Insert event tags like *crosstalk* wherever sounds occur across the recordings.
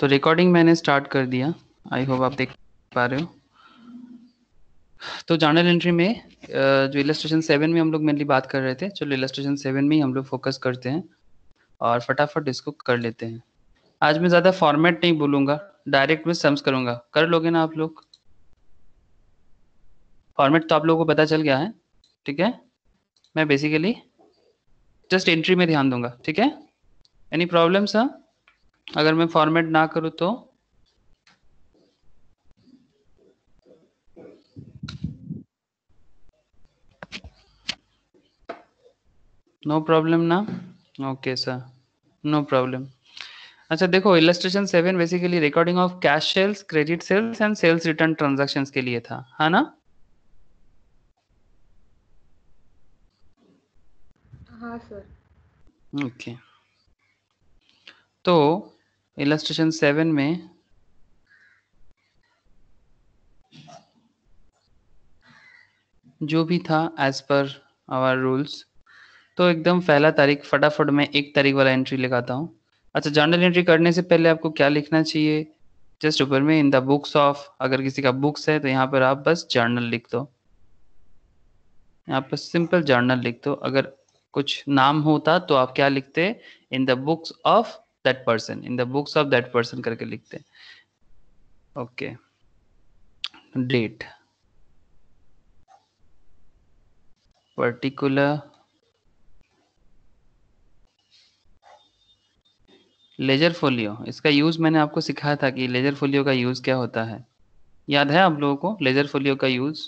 तो रिकॉर्डिंग मैंने स्टार्ट कर दिया आई होप आप देख पा रहे हो तो जर्नल एंट्री में जो इलस्ट्रेशन सेवन में हम लोग मेनली बात कर रहे थे चलो इलस्ट्रेशन सेवन में ही हम लोग फोकस करते हैं और फटाफट इसको कर लेते हैं आज मैं ज़्यादा फॉर्मेट नहीं बोलूंगा डायरेक्ट में सम्स करूंगा कर लोगे ना आप लोग फॉर्मेट तो आप लोगों को पता चल गया है ठीक है मैं बेसिकली जस्ट एंट्री में ध्यान दूंगा ठीक है एनी प्रॉब्लम सर अगर मैं फॉर्मेट ना करूँ तो नो प्रॉब्लम ना ओके सर नो प्रॉब्लम अच्छा देखो illustration seven basically recording of cash sales credit sales and sales return transaction के लिए था है ना हाँ सर ओके okay. तो इलस्ट्रेशन सेवन में जो भी था एज पर आवर रूल्स तो एकदम पहला तारीख फटाफट मैं एक तारीख वाला एंट्री लिखाता हूँ अच्छा जर्नल एंट्री करने से पहले आपको क्या लिखना चाहिए जस्ट ऊपर में इन द बुक्स ऑफ अगर किसी का बुक्स है तो यहाँ पर आप बस जर्नल लिख दो यहाँ पर सिंपल जर्नल लिख दो अगर कुछ नाम होता तो आप क्या लिखते in the books of that person in the books of that person करके लिखते okay date particular ledger folio इसका यूज मैंने आपको सिखाया था कि लेजर फोलियो का यूज क्या होता है याद है आप लोगों को लेजर फोलियो का यूज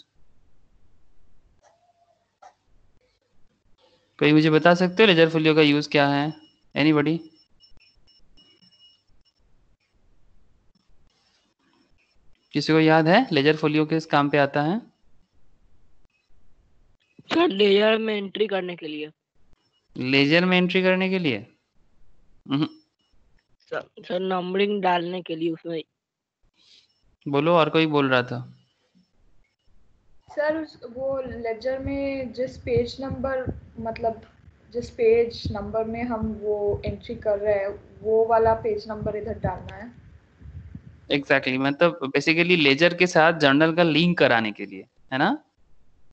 कोई मुझे बता सकते हो लेजर फोलियो का यूज क्या है एनी बडी किसी को याद है लेजर फोलियो किस काम पे आता है सर लेजर में एंट्री करने के लिए लेजर में एंट्री करने के लिए हम्म। सर नंबरिंग डालने के लिए उसमें बोलो और कोई बोल रहा था सर उस वो लेजर में जिस पेज नंबर मतलब जिस पेज नंबर में हम वो एंट्री कर रहे हैं वो वाला पेज नंबर इधर डालना है एग्जैक्टली exactly, मतलब बेसिकली लेजर के साथ जर्नल का लिंक कराने के लिए है ना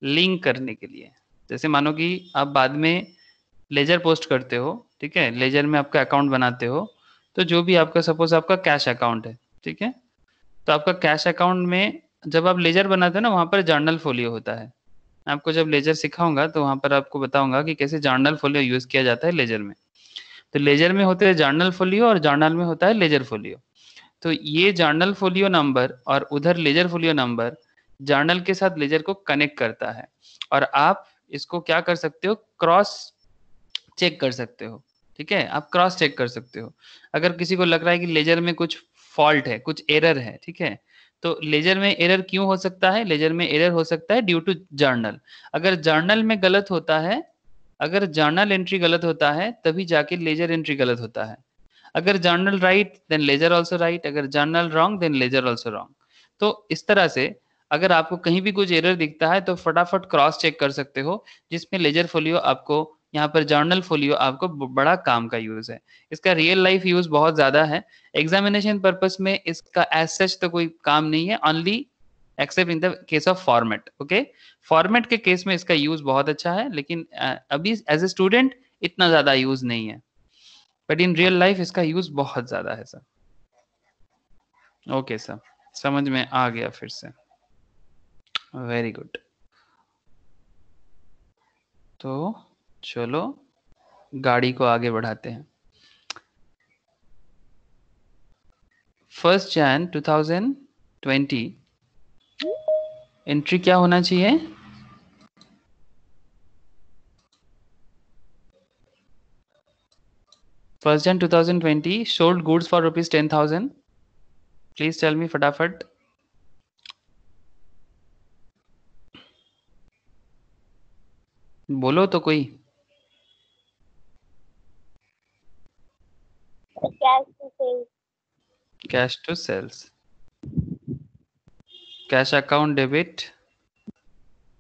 लिंक करने के लिए जैसे मानो कि आप बाद में लेजर पोस्ट करते हो ठीक है लेजर में आपका अकाउंट बनाते हो तो जो भी आपका सपोज आपका कैश अकाउंट है ठीक है तो आपका कैश अकाउंट में जब आप लेजर बनाते हो ना वहां पर जर्नल फोलियो होता है आपको जब लेजर सिखाऊंगा तो वहां पर आपको बताऊंगा कि कैसे जर्नल फोलियो यूज किया जाता है लेजर में तो लेजर में होते हैं जर्नल फोलियो और जर्नल में होता है लेजर फोलियो तो ये जर्नल फोलियो नंबर और उधर लेजर फोलियो नंबर जर्नल के साथ लेजर को कनेक्ट करता है और आप इसको क्या कर सकते हो क्रॉस चेक कर सकते हो ठीक है आप क्रॉस चेक कर सकते हो अगर किसी को लग रहा है कि लेजर में कुछ फॉल्ट है कुछ एरर है ठीक है तो लेजर में एरर क्यों हो सकता है लेजर में एरर हो सकता है ड्यू टू जर्नल अगर जर्नल में गलत होता है अगर जर्नल एंट्री गलत होता है तभी जाके लेजर एंट्री गलत होता है अगर journal right then ledger also right अगर journal wrong then ledger also wrong तो इस तरह से अगर आपको कहीं भी कुछ एरर दिखता है तो फटाफट क्रॉस चेक कर सकते हो जिसमें लेजर फोलियो आपको यहाँ पर जर्नल फोलियो आपको बड़ा काम का यूज है इसका रियल लाइफ यूज बहुत ज्यादा है एग्जामिनेशन पर्पज में इसका एज सच तो कोई काम नहीं है only except in the case of format okay format के केस में इसका यूज बहुत अच्छा है लेकिन अभी एज ए स्टूडेंट इतना ज्यादा यूज नहीं है बट इन रियल लाइफ इसका यूज बहुत ज्यादा है सर ओके सर समझ में आ गया फिर से वेरी गुड तो चलो गाड़ी को आगे बढ़ाते हैं फर्स्ट जैन 2020 एंट्री क्या होना चाहिए first Jan 2020 sold goods for rupees ten thousand please tell me फटाफट बोलो तो कोई cash to sales cash account debit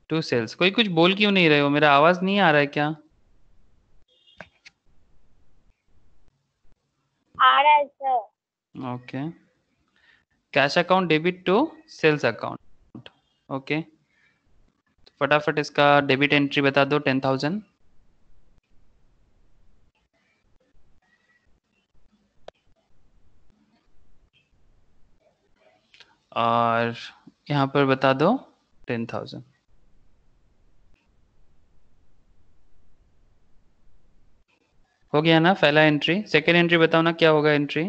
to sales कोई कुछ बोल क्यों नहीं रहे हो मेरा आवाज नहीं आ रहा है क्या okay cash account debit to sales account okay फटाफट इसका डेबिट एंट्री बता दो टेन थाउजेंड और यहाँ पर बता दो टेन थाउजेंड हो गया ना पहला एंट्री सेकेंड एंट्री बताओ ना क्या होगा एंट्री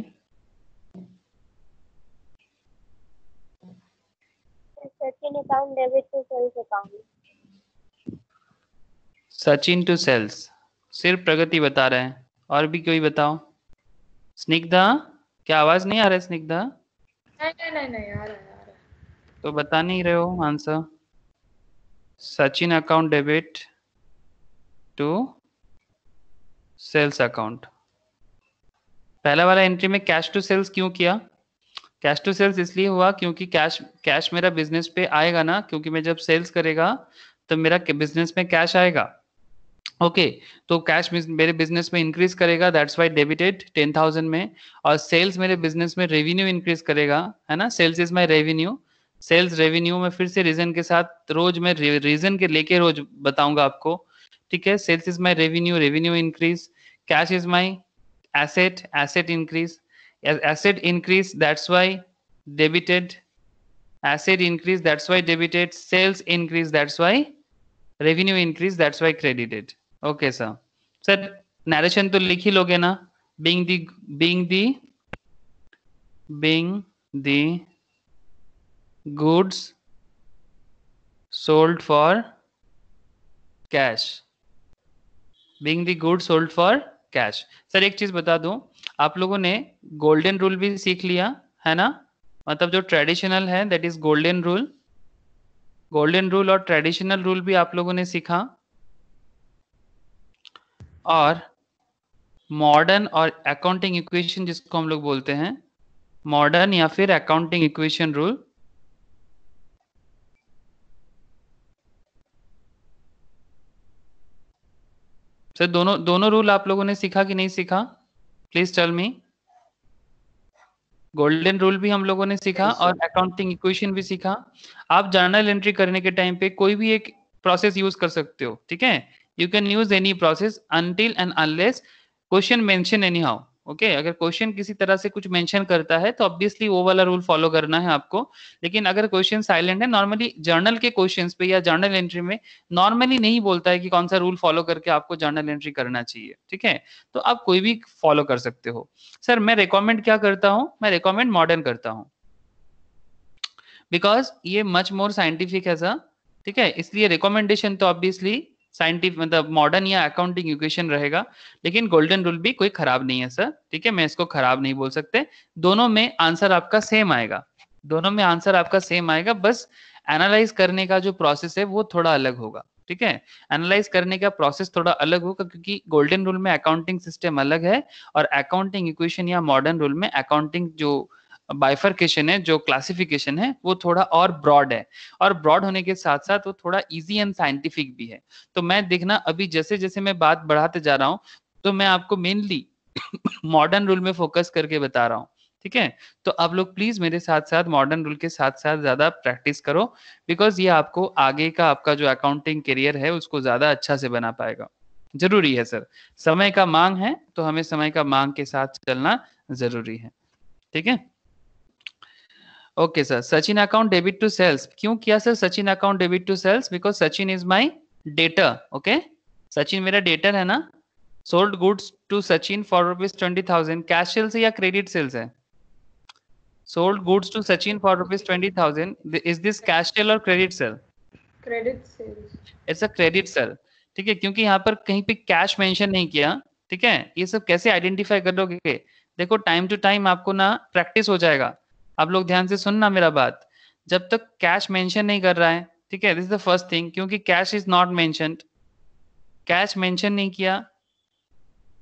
सचिन टू सेल्स सिर्फ प्रगति बता रहे हैं और भी कोई बताओ स्निग्धा क्या आवाज नहीं आ रहा है स्निग्धा नहीं नहीं नहीं आ रहा है तो बता नहीं रहे हो answer Sachin account debit to sales account पहला वाला एंट्री में कैश टू सेल्स क्यों किया कैश टू सेल्स इसलिए हुआ क्योंकि कैश कैश मेरा बिजनेस पे आएगा ना क्योंकि मैं जब सेल्स करेगा तो मेरा बिजनेस में कैश आएगा ओके okay, तो कैश मेरे बिजनेस में इंक्रीज करेगा that's why debited ten thousand में और सेल्स मेरे बिजनेस में रेवेन्यू इंक्रीज करेगा है ना sales is my revenue sales revenue में फिर से रीजन के साथ रोज मैं रीजन के लेके रोज बताऊंगा आपको ठीक है sales is my revenue revenue increase cash is my asset asset increase asset increase that's why debited asset increase that's why debited sales increase that's why revenue increase that's why credited okay sir sir narration तो लिख ही लोगे ना being the being the being the goods sold for cash being the good sold for cash sir एक चीज बता दू आप लोगों ने गोल्डन रूल भी सीख लिया है ना मतलब जो ट्रेडिशनल है that is golden rule golden rule और ट्रेडिशनल रूल भी आप लोगों ने सीखा और मॉडर्न और अकाउंटिंग इक्वेशन जिसको हम लोग बोलते हैं मॉडर्न या फिर अकाउंटिंग इक्वेशन रूल सर दोनों दोनों रूल आप लोगों ने सीखा कि नहीं सीखा please tell me golden rule भी हम लोगों ने सीखा और अकाउंटिंग इक्वेशन भी सीखा आप जर्नल एंट्री करने के टाइम पे कोई भी एक प्रोसेस यूज कर सकते हो ठीक है you can use any process until and unless question mention anyhow okay okay, अगर क्वेश्चन किसी तरह से कुछ मेंशन करता है तो ऑब्वियसली वो वाला रूल फॉलो करना है आपको लेकिन अगर क्वेश्चन साइलेंट है नॉर्मली जर्नल के क्वेश्चंस पे या जर्नल एंट्री में नॉर्मली नहीं बोलता है कि कौन सा रूल फॉलो करके आपको जर्नल एंट्री करना चाहिए ठीक है तो आप कोई भी फॉलो कर सकते हो सर मैं रिकॉमेंड क्या करता हूँ मैं रिकॉमेंड मॉडर्न करता हूँ बिकॉज ये मच मोर साइंटिफिक है सर ठीक है इसलिए रिकॉमेंडेशन तो ऑब्वियसली साइंटिफिक मतलब मॉडर्न या अकाउंटिंग इक्वेशन रहेगा लेकिन गोल्डन रूल भी कोई खराब नहीं है सर ठीक है मैं इसको खराब नहीं बोल सकते दोनों में आंसर आपका सेम आएगा दोनों में आंसर आपका सेम आएगा बस एनालाइज करने का जो प्रोसेस है वो थोड़ा अलग होगा ठीक है एनालाइज करने का प्रोसेस थोड़ा अलग होगा क्योंकि गोल्डन रूल में अकाउंटिंग सिस्टम अलग है और अकाउंटिंग इक्वेशन या मॉडर्न रूल में अकाउंटिंग जो बाइफर्केशन है जो क्लासिफिकेशन है वो थोड़ा और ब्रॉड है और ब्रॉड होने के साथ साथ वो थोड़ा इजी एंड साइंटिफिक भी है तो मैं देखना अभी जैसे जैसे मैं बात बढ़ाते जा रहा हूँ तो मैं आपको मेनली मॉडर्न रूल में फोकस करके बता रहा हूँ ठीक है तो आप लोग प्लीज मेरे साथ साथ मॉडर्न रूल के साथ साथ ज्यादा प्रैक्टिस करो बिकॉज ये आपको आगे का आपका जो अकाउंटिंग करियर है उसको ज्यादा अच्छा से बना पाएगा जरूरी है सर समय का मांग है तो हमें समय का मांग के साथ चलना जरूरी है ठीक है okay sir Sachin account debit to sales क्यों किया sir Sachin account debit to sales because Sachin is my debtor okay Sachin मेरा डेटर है ना sold goods to Sachin for rupees twenty thousand cash sales या क्रेडिट सेल्स है sold goods to Sachin for rupees twenty thousand is this cash sale और credit sale credit sale it's a credit sale ठीक है क्योंकि यहाँ पर कहीं पे कैश मेंशन नहीं किया ठीक है ये सब कैसे आइडेंटिफाई कर लोगे देखो टाइम टू टाइम आपको ना प्रैक्टिस हो जाएगा आप लोग ध्यान से सुनना मेरा बात जब तक कैश मेंशन नहीं कर रहा है ठीक है this is the first thing क्योंकि cash is not mention cash mention नहीं किया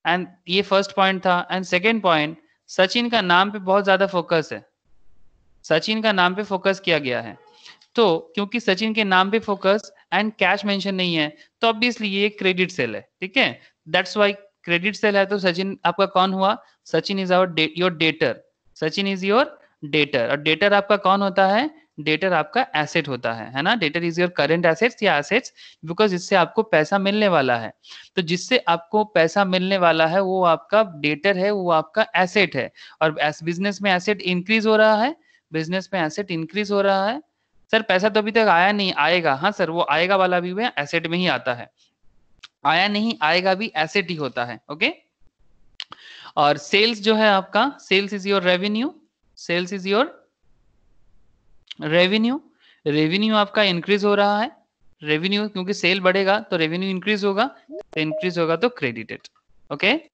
एंड ये फर्स्ट पॉइंट था एंड सेकेंड पॉइंट सचिन का नाम पे बहुत ज्यादा फोकस है सचिन का नाम पे फोकस किया गया है तो क्योंकि सचिन के नाम पे फोकस एंड कैश मेंशन नहीं है तो ऑब्वियसली ये क्रेडिट सेल है ठीक है दैट्स वाई क्रेडिट सेल है तो सचिन आपका कौन हुआ Sachin is our your debtor Sachin is your debtor और डेटर आपका कौन होता है डेटर आपका एसेट होता है है ना debtor is your current assets या एसेट्स बिकॉज इससे आपको पैसा मिलने वाला है तो जिससे आपको पैसा मिलने वाला है वो आपका डेटर है वो आपका एसेट है और बिजनेस में एसेट इंक्रीज हो रहा है बिजनेस में एसेट इंक्रीज हो रहा है सर पैसा तो अभी तक आया नहीं आएगा हाँ सर वो आएगा वाला भी हुआ एसेट में ही आता है आया नहीं आएगा भी एसेट ही होता है ओके और सेल्स जो है आपका sales is your revenue sales is your revenue revenue आपका इंक्रीज हो रहा है रेवेन्यू क्योंकि सेल बढ़ेगा तो रेवेन्यू इंक्रीज होगा इंक्रीज होगा तो क्रेडिटेड ओके तो,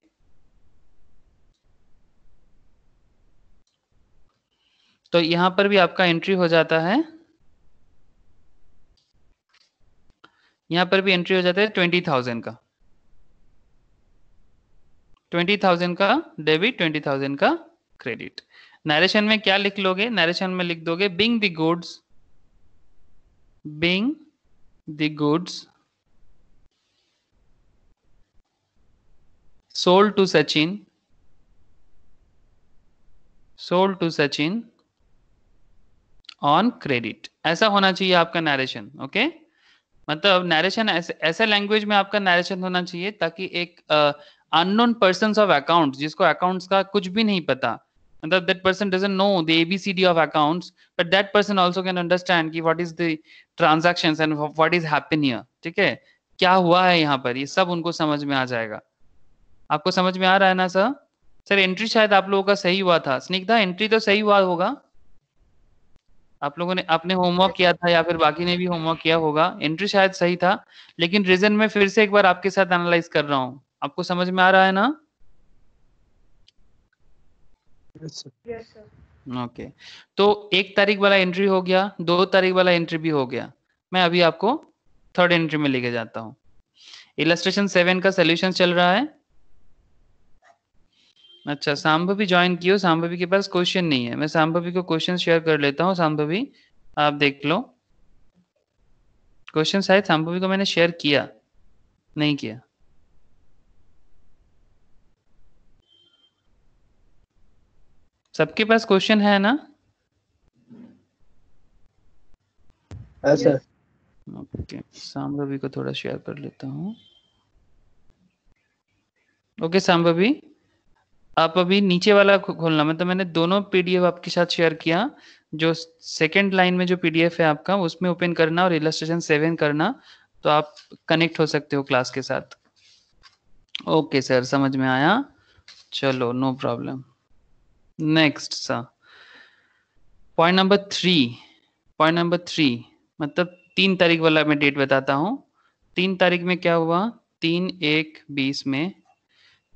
तो यहां पर भी आपका एंट्री हो जाता है यहां पर भी एंट्री हो जाता है ट्वेंटी थाउजेंड का ट्वेंटी थाउजेंड का डेबिट ट्वेंटी थाउजेंड का क्रेडिट नरेशन में क्या लिख लोगे नरेशन में लिख दोगे being the goods being the goods sold to Sachin sold to Sachin on credit ऐसा होना चाहिए आपका नरेशन ओके okay? मतलब नरेशन ऐसे लैंग्वेज में आपका नरेशन होना चाहिए ताकि एक अननोन पर्सन ऑफ अकाउंट जिसको अकाउंट्स का कुछ भी नहीं पता and that, that person doesn't know the abcd of accounts but that person also can understand ki what is the transactions and what is happening here theek hai kya hua hai yahan par ye sab unko samajh mein aa jayega aapko samajh mein aa raha hai na sir sir entry शायद आप लोगों का सही हुआ था Snigdha entry तो सही हुआ होगा आप लोगों ने आपने होमवर्क किया था या फिर बाकी ने भी होमवर्क किया होगा एंट्री शायद सही था लेकिन रीजन में फिर से एक बार आपके साथ एनालाइज कर रहा हूँ आपको समझ में आ रहा है ना ओके तो एक तारीख वाला एंट्री हो गया दो तारीख वाला एंट्री भी हो गया मैं अभी आपको थर्ड एंट्री में लेके जाता हूँ इलस्ट्रेशन सेवन का सोल्यूशन चल रहा है अच्छा सांभवी ज्वाइन की हो सांभवी के पास क्वेश्चन नहीं है मैं सांभवी को क्वेश्चन शेयर कर लेता हूँ सांभवी आप देख लो क्वेश्चन शायद सांभवी को मैंने शेयर किया नहीं किया सबके पास क्वेश्चन है ना ओके हाँ, साम्भवी को थोड़ा शेयर कर लेता हूँ ओके सांभवी आप अभी नीचे वाला खोलना मतलब मैंने दोनों पीडीएफ आपके साथ शेयर किया जो सेकंड लाइन में जो पीडीएफ है आपका उसमें ओपन करना और इलस्ट्रेशन सेवन करना तो आप कनेक्ट हो सकते हो क्लास के साथ ओके सर समझ में आया चलो नो प्रॉब्लम नेक्स्ट सा point number three point number three मतलब तीन तारीख वाला मैं डेट बताता हूँ तीन तारीख में क्या हुआ तीन एक बीस में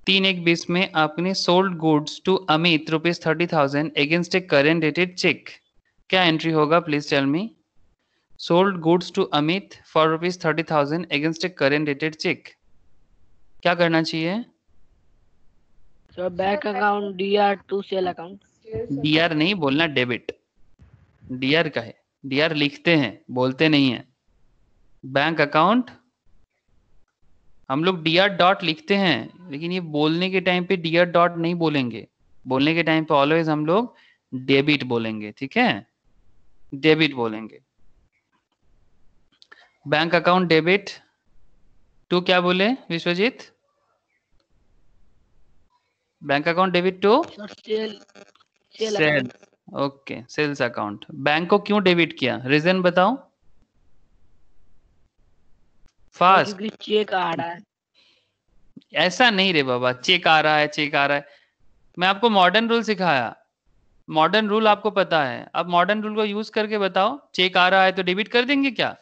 तीन एक बीस में आपने sold goods to Amit rupees thirty thousand against a current dated cheque क्या एंट्री होगा please tell me sold goods to Amit for rupees thirty thousand against a current dated cheque क्या करना चाहिए sir bank account D R to sale account D R नहीं बोलना debit D R का है D R लिखते हैं बोलते नहीं है बैंक अकाउंट हम लोग डी आर डॉट लिखते हैं लेकिन ये बोलने के टाइम पे डी आर डॉट नहीं बोलेंगे बोलने के टाइम पे ऑलवेज हम लोग डेबिट बोलेंगे ठीक है डेबिट बोलेंगे बैंक अकाउंट डेबिट टू क्या बोले Vishwajeet bank account debit to sale sale okay sales account bank को क्यों डेबिट किया रीजन बताओ फास्ट चेक आ रहा है ऐसा नहीं रे बाबा चेक आ रहा है चेक आ रहा है मैं आपको मॉडर्न रूल सिखाया मॉडर्न रूल आपको पता है अब मॉडर्न रूल को यूज करके बताओ चेक आ रहा है तो डेबिट कर देंगे क्या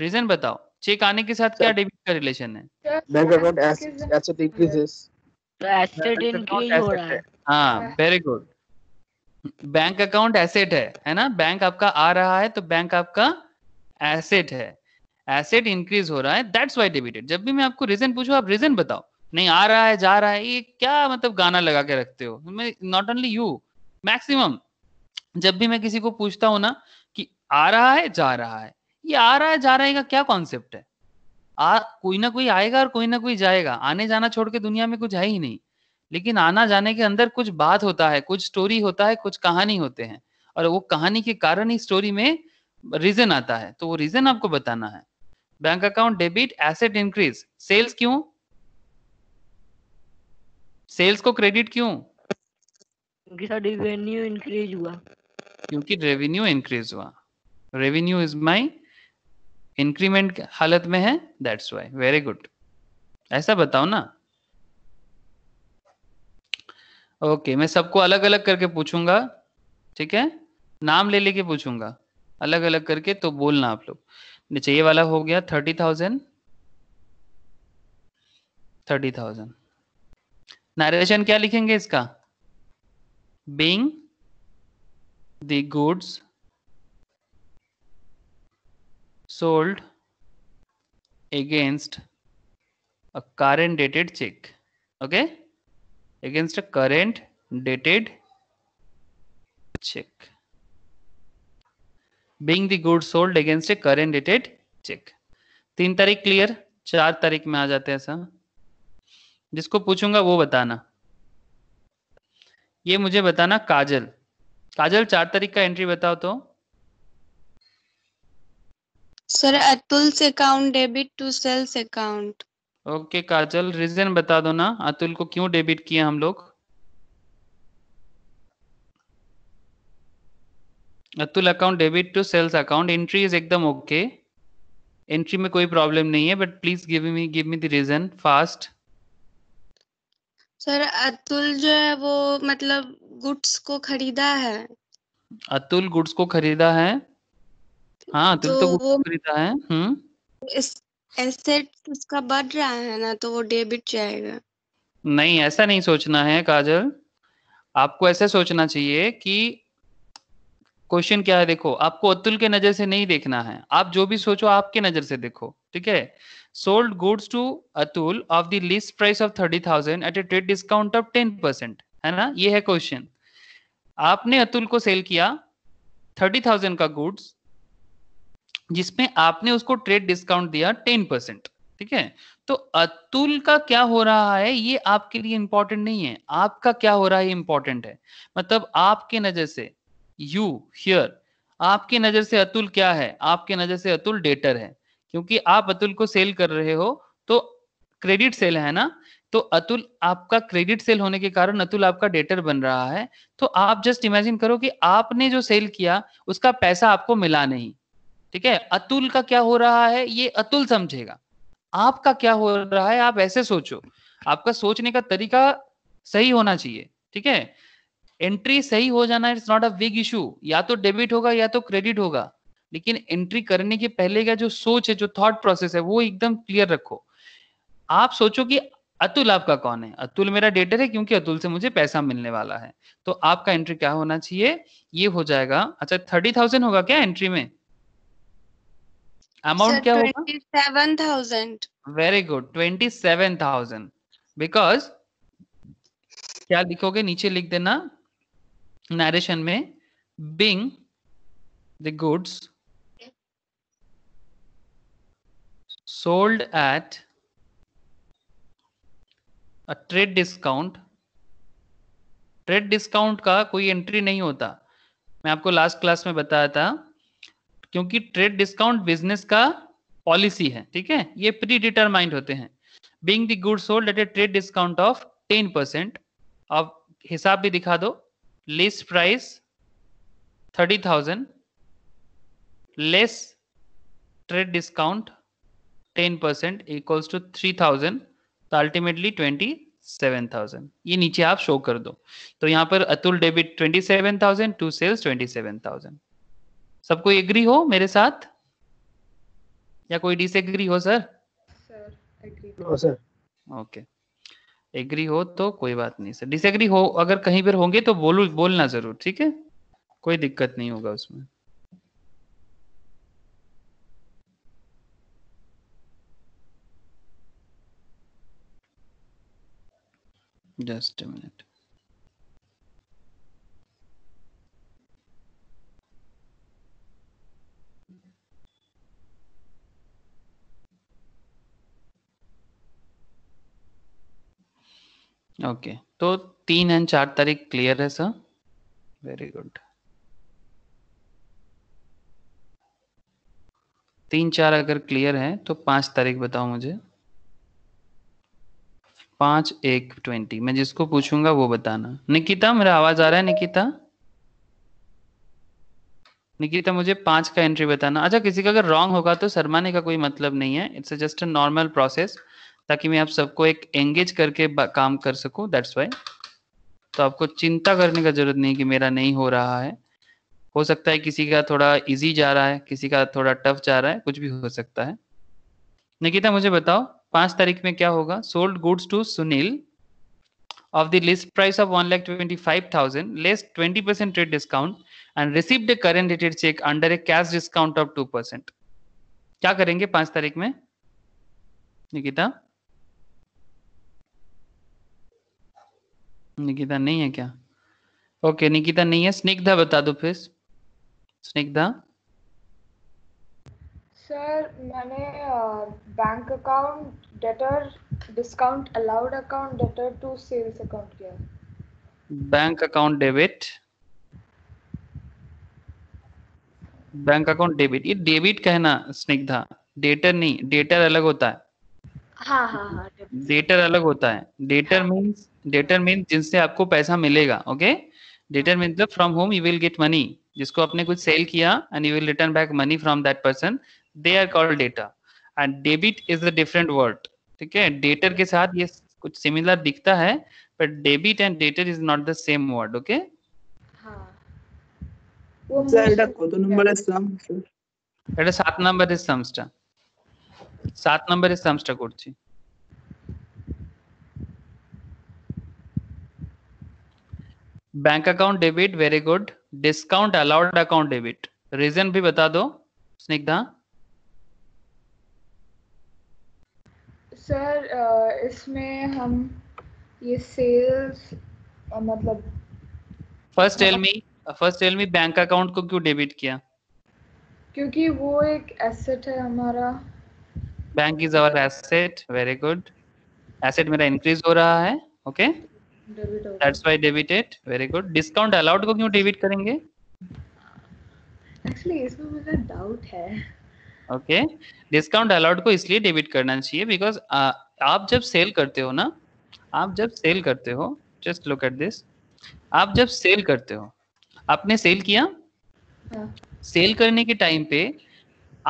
रीजन बताओ चेक आने के साथ क्या डेबिट का रिलेशन है बैंक अकाउंट एसेट इंक्रीजेस तो एसेट इनक्रीज हो रहा है हाँ very good bank account asset है है ना बैंक आपका आ रहा है तो बैंक आपका एसेट है एसेट इंक्रीज हो रहा है दैट्स वाई डेबिटेड जब भी मैं आपको रीजन पूछू आप रीजन बताओ नहीं आ रहा है जा रहा है ये क्या मतलब गाना लगा के रखते हो नॉट ओनली यू मैक्सिमम जब भी मैं किसी को पूछता हूं ना कि आ रहा है जा रहा है ये आ रहा है जा रहा है का क्या कॉन्सेप्ट है आ कोई ना कोई आएगा और कोई ना कोई जाएगा आने जाना छोड़ के दुनिया में कुछ है ही नहीं लेकिन आना जाने के अंदर कुछ बात होता है कुछ स्टोरी होता है कुछ कहानी होते हैं और वो कहानी के कारण ही स्टोरी में रीजन आता है तो वो रीजन आपको बताना है bank account debit asset increase sales क्यों सेल्स को क्रेडिट क्यों क्योंकि सर रेवेन्यू इंक्रीज हुआ क्योंकि रेवेन्यू इंक्रीज हुआ रेवेन्यू इज माई इंक्रीमेंट हालत में है दैट्स वाई वेरी गुड ऐसा बताओ ना ओके okay, मैं सबको अलग अलग करके पूछूंगा ठीक है नाम ले लेके पूछूंगा अलग अलग करके तो बोलना आप लोग नीचे ये वाला हो गया thirty thousand thirty thousand narration क्या लिखेंगे इसका being the goods sold against a current dated check okay against a current dated check being the goods sold against a current dated check तीन तारीख क्लियर चार तारीख में आ जाते हैं ऐसा जिसको पूछूंगा वो बताना ये मुझे बताना काजल काजल चार तारीख का एंट्री बताओ तो sir Atul's account debit to sales account okay Kajal reason बता दो ना अतुल को क्यों डेबिट किया हम लोग Atul account debit to sales account entry is एकदम ओके एंट्री में कोई प्रॉब्लम नहीं है but please give me give me the reason fast sir Atul जो है वो मतलब गुड्स को खरीदा है अतुल गुड्स को खरीदा है हाँ तो, तो वो खरीदा है हम्म एसेट उसका बढ़ रहा है ना तो वो डेबिट जाएगा नहीं ऐसा नहीं सोचना है काजल आपको ऐसा सोचना चाहिए कि क्वेश्चन क्या है देखो आपको अतुल के नजर से नहीं देखना है आप जो भी सोचो आपके नजर से देखो ठीक है sold goods to Atul of the list price of thirty thousand at a trade discount of ten percent है ना ये है क्वेश्चन आपने अतुल को सेल किया थर्टी थाउजेंड का गुड्स जिसमें आपने उसको ट्रेड डिस्काउंट दिया टेन परसेंट ठीक है तो अतुल का क्या हो रहा है ये आपके लिए इंपॉर्टेंट नहीं है आपका क्या हो रहा है इंपॉर्टेंट है मतलब आपके नजर से यू हियर आपके नजर से अतुल क्या है आपके नजर से अतुल डेटर है क्योंकि आप अतुल को सेल कर रहे हो तो क्रेडिट सेल है ना तो अतुल आपका क्रेडिट सेल होने के कारण अतुल आपका डेटर बन रहा है तो आप जस्ट इमेजिन करो कि आपने जो सेल किया उसका पैसा आपको मिला नहीं ठीक है अतुल का क्या हो रहा है ये अतुल समझेगा आपका क्या हो रहा है आप ऐसे सोचो आपका सोचने का तरीका सही होना चाहिए ठीक है एंट्री सही हो जाना it's not a big issue या तो डेबिट होगा या तो क्रेडिट होगा लेकिन एंट्री करने के पहले का जो सोच है जो थॉट प्रोसेस है वो एकदम क्लियर रखो आप सोचो कि अतुल आपका कौन है अतुल मेरा डेटर है क्योंकि अतुल से मुझे पैसा मिलने वाला है तो आपका एंट्री क्या होना चाहिए ये हो जाएगा अच्छा थर्टी थाउजेंड होगा क्या एंट्री में अमाउंट क्या होगा seven thousand very good twenty seven thousand because क्या लिखोगे नीचे लिख देना नरेशन में being the goods sold at a trade discount trade discount का कोई एंट्री नहीं होता मैं आपको लास्ट क्लास में बताया था क्योंकि ट्रेड डिस्काउंट बिजनेस का पॉलिसी है ठीक है ये प्री डिटरमाइंड होते हैं being the good sold at a trade discount of ten percent अब हिसाब भी दिखा दो list price thirty thousand less trade discount ten percent equals to three thousand तो अल्टीमेटली ट्वेंटी सेवन थाउजेंड ये नीचे आप शो कर दो तो यहां पर Atul debit twenty seven thousand to sales twenty seven thousand सबको एग्री हो मेरे साथ या कोई डिसएग्री हो सर सर ओके एग्री हो तो कोई बात नहीं सर डिसएग्री हो अगर कहीं पर होंगे तो बोलू बोलना जरूर ठीक है कोई दिक्कत नहीं होगा उसमें जस्ट मिनट ओके तो तीन एंड चार तारीख क्लियर है सर वेरी गुड तीन चार अगर क्लियर है तो पांच तारीख बताओ मुझे पांच एक ट्वेंटी मैं जिसको पूछूंगा वो बताना निकिता मेरा आवाज आ रहा है निकिता निकिता मुझे पांच का एंट्री बताना अच्छा किसी का अगर रॉन्ग होगा तो शर्माने का कोई मतलब नहीं है it's just a normal process ताकि मैं आप सबको एक एंगेज करके काम कर सकूं दैट्स वाई तो आपको चिंता करने का जरूरत नहीं कि मेरा नहीं हो रहा है हो सकता है किसी का थोड़ा इजी जा रहा है किसी का थोड़ा टफ जा रहा है कुछ भी हो सकता है निकिता मुझे बताओ पांच तारीख में क्या होगा sold goods to Sunil one lakh twenty five thousand less twenty percent trade discount and received a current dated check under a cash discount of 2%. क्या करेंगे पांच तारीख में निकिता निकिता नहीं है क्या ओके निकिता नहीं है स्निग्धा बता दो फिर स्निग्धा सर मैंने bank account debtor discount allowed account debtor to sales account किया bank account debit bank account debit ये डेबिट कहना स्निग्धा डेटर नहीं डेटर अलग होता है हाँ हाँ हाँ डेटर अलग होता है डेटर मीन्स हाँ। डेटर मीन जिनसे आपको पैसा मिलेगा okay debtor mean from whom you will get money जिसको आपने कुछ सेल किया and you will return back money from that person they are called data and debit is the different word ठीक है डेटर के साथ ये कुछ सिमिलर दिखता है but debit and debtor is not the same word okay सात number কত নম্বরের সাম এটা 7 নম্বরের সামসটা bank account debit very good discount allowed account debit reason भी बता दो स्निग्धा सर इसमें हम ये सेल्स मतलब first tell me first tell me bank account को क्यों डेबिट किया क्योंकि वो एक एसेट है हमारा bank is our asset very good asset मेरा इंक्रीज हो रहा है okay okay? That's why debit it very good discount allowed को क्यों डेबिट करेंगे एक्चुअली इसमें मुझे डाउट है ओके डिस्काउंट अलाउड को इसलिए डेबिट करना चाहिए बिकॉज आप जब सेल करते हो ना आप जब सेल करते हो जस्ट लुक एट दिस आप जब सेल करते हो आपने सेल किया सेल हाँ। yeah. करने के टाइम पे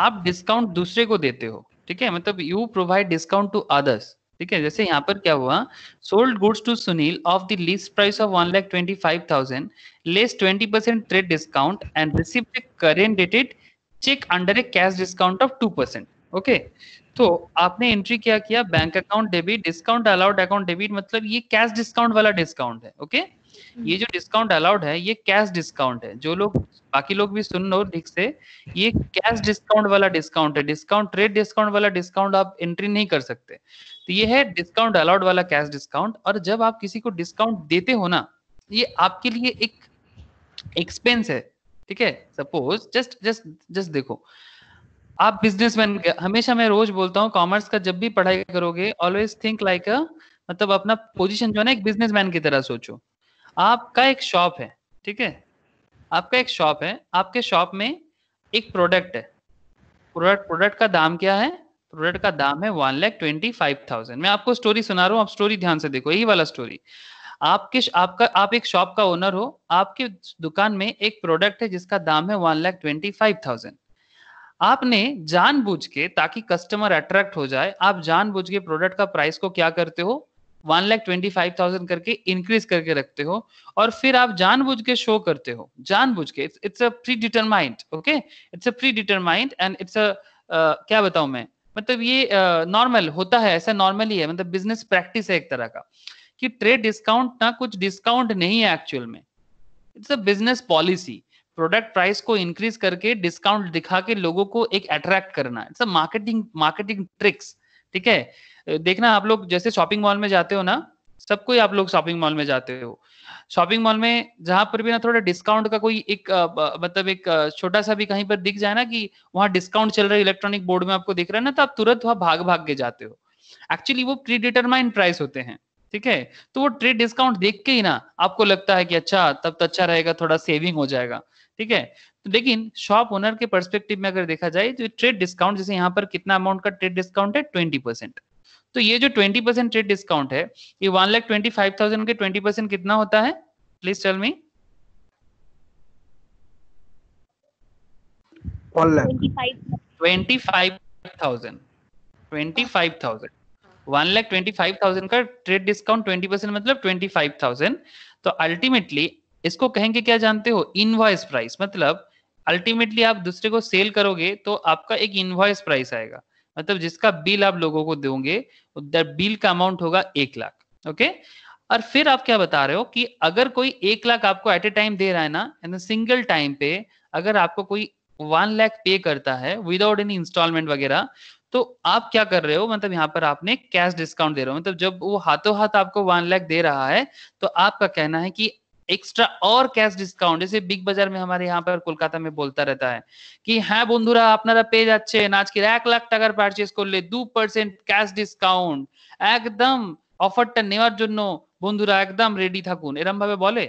आप डिस्काउंट दूसरे को देते हो ठीक है मतलब you provide discount to others ठीक है जैसे यहाँ पर क्या हुआ sold goods to Sunil of the list price of one lakh twenty five thousand less twenty percent trade discount and receive a current dated cheque under a cash discount of two percent okay तो आपने entry क्या किया bank account debit discount allowed account debit मतलब ये cash discount वाला discount है okay हम्म। ये जो डिस्काउंट अलाउड है ये कैश डिस्काउंट है जो लोग बाकी लोग भी सुन लो ठीक से ये कैश डिस्काउंट वाला डिस्काउंट है डिस्काउंट ट्रेड डिस्काउंट वाला डिस्काउंट आप एंट्री नहीं कर सकते तो ये है डिस्काउंट अलाउड वाला कैश डिस्काउंट और जब आप किसी को डिस्काउंट देते हो ना ये आपके लिए एक एक्सपेंस है ठीक है सपोज जस्ट जस्ट जस्ट देखो आप बिजनेसमैन हमेशा मैं रोज बोलता हूँ कॉमर्स का जब भी पढ़ाई करोगे ऑलवेज थिंक लाइक अ मतलब अपना पोजीशन जो है ना एक बिजनेसमैन की तरह सोचो आपका एक शॉप है ठीक है आपका एक शॉप है आपके शॉप में एक प्रोडक्ट है प्रोडक्ट प्रोडक्ट का दाम क्या है प्रोडक्ट का दाम है one lakh twenty five thousand मैं आपको स्टोरी सुना रहा हूँ आप स्टोरी ध्यान से देखो यही वाला स्टोरी आप किस आपका आप एक शॉप का ओनर हो आपके दुकान में एक प्रोडक्ट है जिसका दाम है one lakh twenty five thousand आपने जानबूझ के ताकि कस्टमर अट्रैक्ट हो जाए आप जानबूझ के प्रोडक्ट का प्राइस को क्या करते हो one lakh twenty five thousand करके इंक्रीज करके रखते हो और फिर आप जानबूझ के शो करते हो जानबूझ के it's a predetermined okay it's a predetermined and it's a क्या बताऊ मैं मतलब ये नॉर्मल होता है ऐसा नॉर्मल ही है मतलब बिजनेस प्रैक्टिस है एक तरह का कि ट्रेड डिस्काउंट ना कुछ डिस्काउंट नहीं है एक्चुअल में it's a business policy product price को इंक्रीज करके डिस्काउंट दिखा के लोगों को एक अट्रैक्ट करना it's a marketing marketing tricks ठीक है देखना आप लोग जैसे शॉपिंग मॉल में जाते हो ना सब कोई आप लोग शॉपिंग मॉल में जाते हो शॉपिंग मॉल में जहां पर भी ना थोड़ा डिस्काउंट का कोई एक मतलब एक छोटा सा भी कहीं पर दिख जाए ना कि वहां डिस्काउंट चल रहा है इलेक्ट्रॉनिक बोर्ड में आपको दिख रहा है ना तो आप तुरंत वहां भाग भाग के जाते हो एक्चुअली वो प्री डिटरमाइन प्राइस होते हैं ठीक है तो वो ट्रेड डिस्काउंट देख के ही ना आपको लगता है कि अच्छा तब तो अच्छा रहेगा थोड़ा सेविंग हो जाएगा ठीक है तो लेकिन शॉप ओनर के परस्पेक्टिव में अगर देखा जाए तो ट्रेड डिस्काउंट जैसे यहाँ पर कितना अमाउंट का ट्रेड डिस्काउंट है ट्वेंटी परसेंट तो ये जो ट्वेंटी परसेंट ट्रेड डिस्काउंट है ये one lakh twenty five thousand के ट्वेंटी परसेंट कितना होता है please tell me one lakh twenty five thousand का ट्रेड डिस्काउंट ट्वेंटी परसेंट मतलब ट्वेंटी फाइव थाउजेंड तो अल्टीमेटली इसको कहेंगे क्या जानते हो इनवॉइस प्राइस मतलब अल्टीमेटली आप दूसरे को सेल करोगे तो आपका एक इनवॉइस प्राइस आएगा मतलब जिसका बिल आप लोगों को दोगे बिल का अमाउंट होगा एक लाख ओके और फिर आप क्या बता रहे हो कि अगर कोई एक लाख आपको एट ए टाइम दे रहा है ना एंड सिंगल टाइम पे अगर आपको कोई वन लाख पे करता है विदाउट एनी इंस्टॉलमेंट वगैरह तो आप क्या कर रहे हो मतलब यहाँ पर आपने कैश डिस्काउंट दे रहे हो मतलब जब वो हाथों हाथ आपको वन लाख दे रहा है तो आपका कहना है कि एक्स्ट्रा और कैश डिस्काउंट जैसे बिग बाजार में हमारे यहाँ पर कोलकाता में बोलता रहता है कि हाँ बंधुरा আপনারা পেয়ে যাচ্ছেন আজকের 1 লাখ টাকার পারচেজ করলে 2% ক্যাশ ডিসকাউন্ট একদম অফারটা নেওয়ার জন্য বন্ধুরা একদম রেডি থাকুন এরকম ভাবে বলে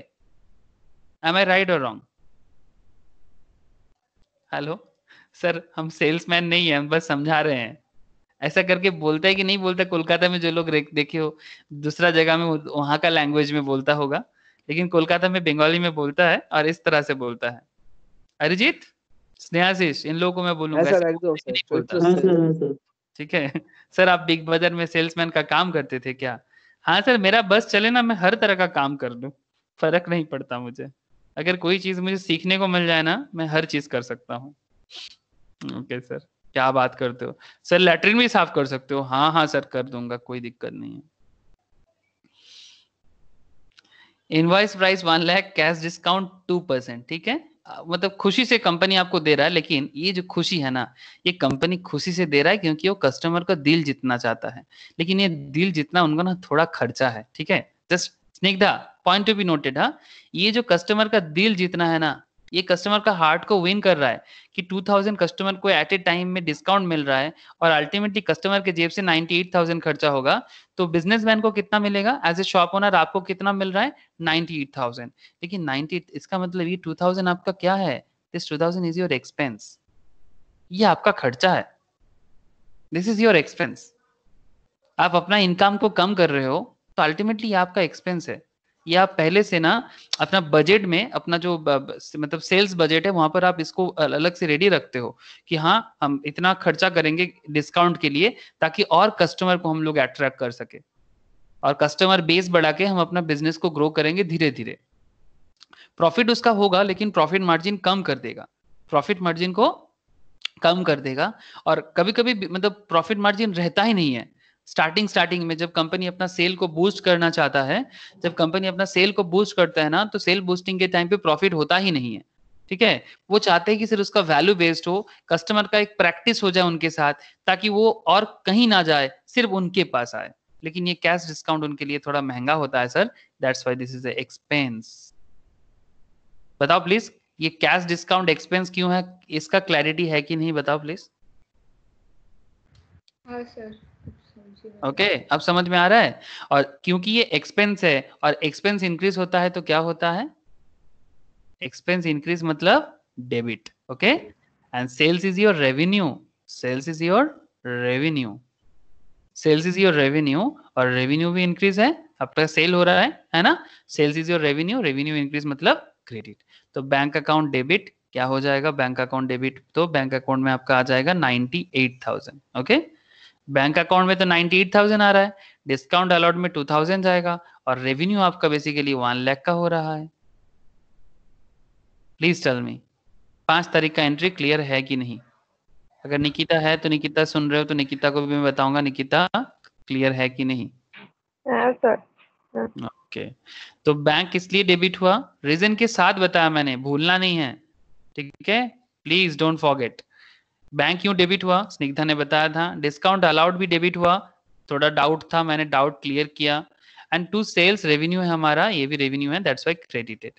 am i right hello sir हम सेल्समैन नहीं है हम बस समझा रहे हैं ऐसा करके बोलता है कि नहीं बोलता कोलकाता में जो लोग देखे हो दूसरा जगह में वहां का लैंग्वेज में बोलता होगा लेकिन कोलकाता में बंगाली में बोलता है और इस तरह से बोलता है अरिजीत स्नेहाशीष इन लोगों को मैं बोलूंगा हाँ, हाँ, हाँ, ठीक है सर आप बिग बाजार में सेल्समैन का काम करते थे क्या हाँ सर मेरा बस चले ना मैं हर तरह का काम कर लू फर्क नहीं पड़ता मुझे अगर कोई चीज मुझे सीखने को मिल जाए ना मैं हर चीज कर सकता हूँ ओके सर क्या बात करते हो सर लेटरिन भी साफ कर सकते हो हाँ हाँ सर कर दूंगा कोई दिक्कत नहीं है invoice price one lakh cash discount two percent ठीक है मतलब खुशी से कंपनी आपको दे रहा है लेकिन ये जो खुशी है ना ये कंपनी खुशी से दे रहा है क्योंकि वो कस्टमर का दिल जितना चाहता है लेकिन ये दिल जितना उनका ना थोड़ा खर्चा है ठीक है just Snigdha point to be noted हाँ ये जो कस्टमर का दिल जितना है ना ये कस्टमर का हार्ट को विन कर रहा है कि 2000 कस्टमर को एट ए टाइम में डिस्काउंट मिल रहा है और अल्टीमेटली कस्टमर के जेब से 98000 खर्चा होगा तो बिजनेसमैन को कितना मिलेगा एज ए शॉप ओनर आपको कितना मिल रहा है 98000 लेकिन 90 इसका मतलब ये 2000 आपका क्या है दिस 2000 इज योर एक्सपेंस ये आपका खर्चा है दिस इज योर एक्सपेंस आप अपना इनकम को कम कर रहे हो तो अल्टीमेटली आपका एक्सपेंस है ये आप पहले से ना अपना बजट में अपना जो मतलब सेल्स बजट है वहां पर आप इसको अलग से रेडी रखते हो कि हाँ हम इतना खर्चा करेंगे डिस्काउंट के लिए ताकि और कस्टमर को हम लोग अट्रैक्ट कर सके और कस्टमर बेस बढ़ा के हम अपना बिजनेस को ग्रो करेंगे धीरे धीरे प्रॉफिट उसका होगा लेकिन प्रॉफिट मार्जिन कम कर देगा प्रॉफिट मार्जिन को कम कर देगा और कभी कभी मतलब प्रॉफिट मार्जिन रहता ही नहीं है स्टार्टिंग स्टार्टिंग में जब कंपनी अपना सेल को बूस्ट करना चाहता है जब कंपनी अपना सेल को बूस्ट करता है ना तो सेल बूस्टिंग के टाइम पे प्रॉफिट होता ही नहीं है ठीक है वो चाहते हैं कि सिर्फ उसका वैल्यू बेस्ड हो कस्टमर का एक प्रैक्टिस हो जाए उनके साथ ताकि वो और कहीं ना जाए सिर्फ उनके पास आए लेकिन ये कैश डिस्काउंट उनके लिए थोड़ा महंगा होता है sir that's why this is expense बताओ प्लीज ये कैश डिस्काउंट एक्सपेंस क्यों है इसका क्लैरिटी है कि नहीं बताओ प्लीज हाँ सर ओके अब समझ में आ रहा है और क्योंकि ये एक्सपेंस है और एक्सपेंस इंक्रीज होता है तो क्या होता है एक्सपेंस इंक्रीज मतलब debit okay and sales is your revenue sales is your revenue sales is your revenue और रेवेन्यू भी इंक्रीज है आपका सेल तो हो रहा है है ना sales is your revenue revenue increase मतलब क्रेडिट तो बैंक अकाउंट डेबिट क्या हो जाएगा बैंक अकाउंट डेबिट तो बैंक अकाउंट में आपका आ जाएगा ninety eight thousand okay bank account में तो नाइनटी एट थाउजेंड आ रहा है डिस्काउंट अलॉट में टू थाउजेंड जाएगा और रेवेन्यू आपका बेसिकली वन लैख का हो रहा है प्लीज टेल मी पांच तारीख का एंट्री क्लियर है कि नहीं अगर निकिता है तो निकिता सुन रहे हो तो निकिता को भी मैं बताऊंगा निकिता क्लियर है कि नहीं सर हाँ, ओके okay. तो बैंक इसलिए डेबिट हुआ रीजन के साथ बताया मैंने भूलना नहीं है ठीक है प्लीज डोंट फॉरगेट बैंक क्यों डेबिट हुआ स्निग्धा ने बताया था डिस्काउंट अलाउड भी डेबिट हुआ थोड़ा डाउट था मैंने डाउट क्लियर किया एंड टू सेल्स रेवेन्यू है हमारा ये भी रेवेन्यू है दैट्स वाई क्रेडिटेड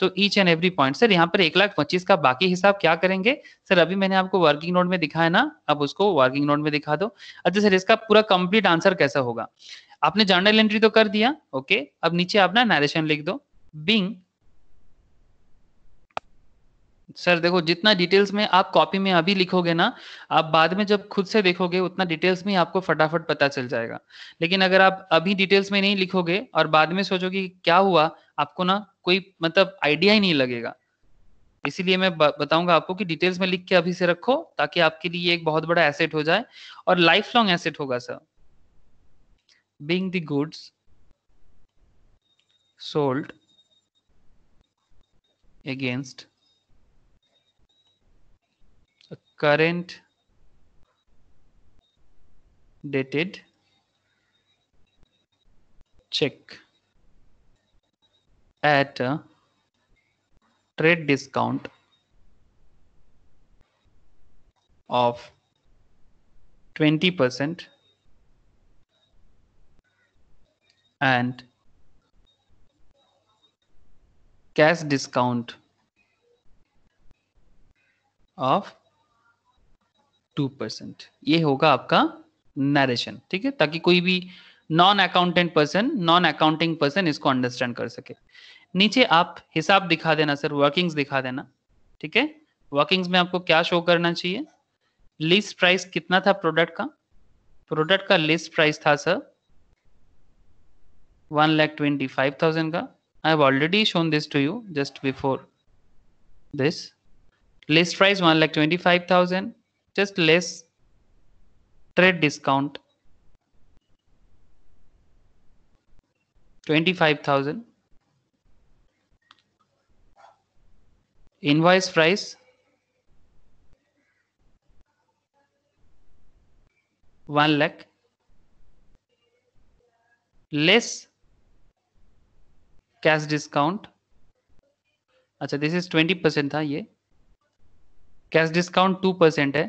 तो each and every point sir यहाँ पर एक लाख पच्चीस का बाकी हिसाब क्या करेंगे सर अभी मैंने आपको वर्किंग नोट में दिखाया ना अब उसको वर्किंग नोट में दिखा दो अच्छा सर इसका पूरा कंप्लीट आंसर कैसा होगा आपने जर्नल एंट्री तो कर दिया ओके अब नीचे आप ना नरेशन लिख दो बिंग सर देखो जितना डिटेल्स में आप कॉपी में अभी लिखोगे ना आप बाद में जब खुद से देखोगे उतना डिटेल्स में आपको फटाफट पता चल जाएगा लेकिन अगर आप अभी डिटेल्स में नहीं लिखोगे और बाद में सोचोगे क्या हुआ आपको ना कोई मतलब आइडिया ही नहीं लगेगा इसीलिए मैं बताऊंगा आपको कि डिटेल्स में लिख के अभी से रखो ताकि आपके लिए एक बहुत बड़ा एसेट हो जाए और लाइफ लॉन्ग एसेट होगा sir being the goods sold against current dated check at a trade discount of 20% and cash discount of two percent ये होगा आपका नरेशन ठीक है ताकि कोई भी non accountant person non accounting person इसको अंडरस्टैंड कर सके नीचे आप हिसाब दिखा देना सर वर्किंग्स दिखा देना ठीक है वर्किंग्स में आपको क्या शो करना चाहिए लिस्ट प्राइस कितना था प्रोडक्ट का प्रोडक्ट का लिस्ट प्राइस था sir one lakh twenty five thousand का I have already shown this to you just before this list price one lakh twenty five thousand just less trade discount 25000 invoice price 1 lakh less cash discount अच्छा this is twenty percent था ये cash discount two percent है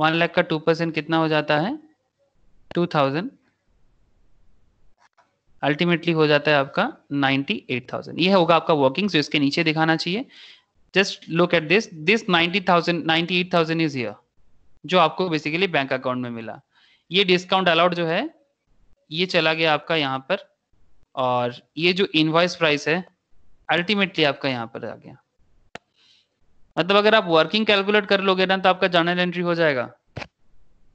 one lakh का two percent कितना हो जाता है two thousand ultimately हो जाता है आपका नाइन्टी एट थाउजेंड यह होगा आपका वर्किंग जो इसके नीचे दिखाना चाहिए just look at this this ninety thousand ninety eight thousand is here जो आपको बेसिकली बैंक अकाउंट में मिला ये डिस्काउंट अलाउड जो है ये चला गया आपका यहाँ पर और ये जो इनवॉइस प्राइस है अल्टीमेटली आपका यहाँ पर आ गया मतलब अगर आप वर्किंग कैलकुलेट कर लोगे ना तो आपका जर्नल एंट्री हो जाएगा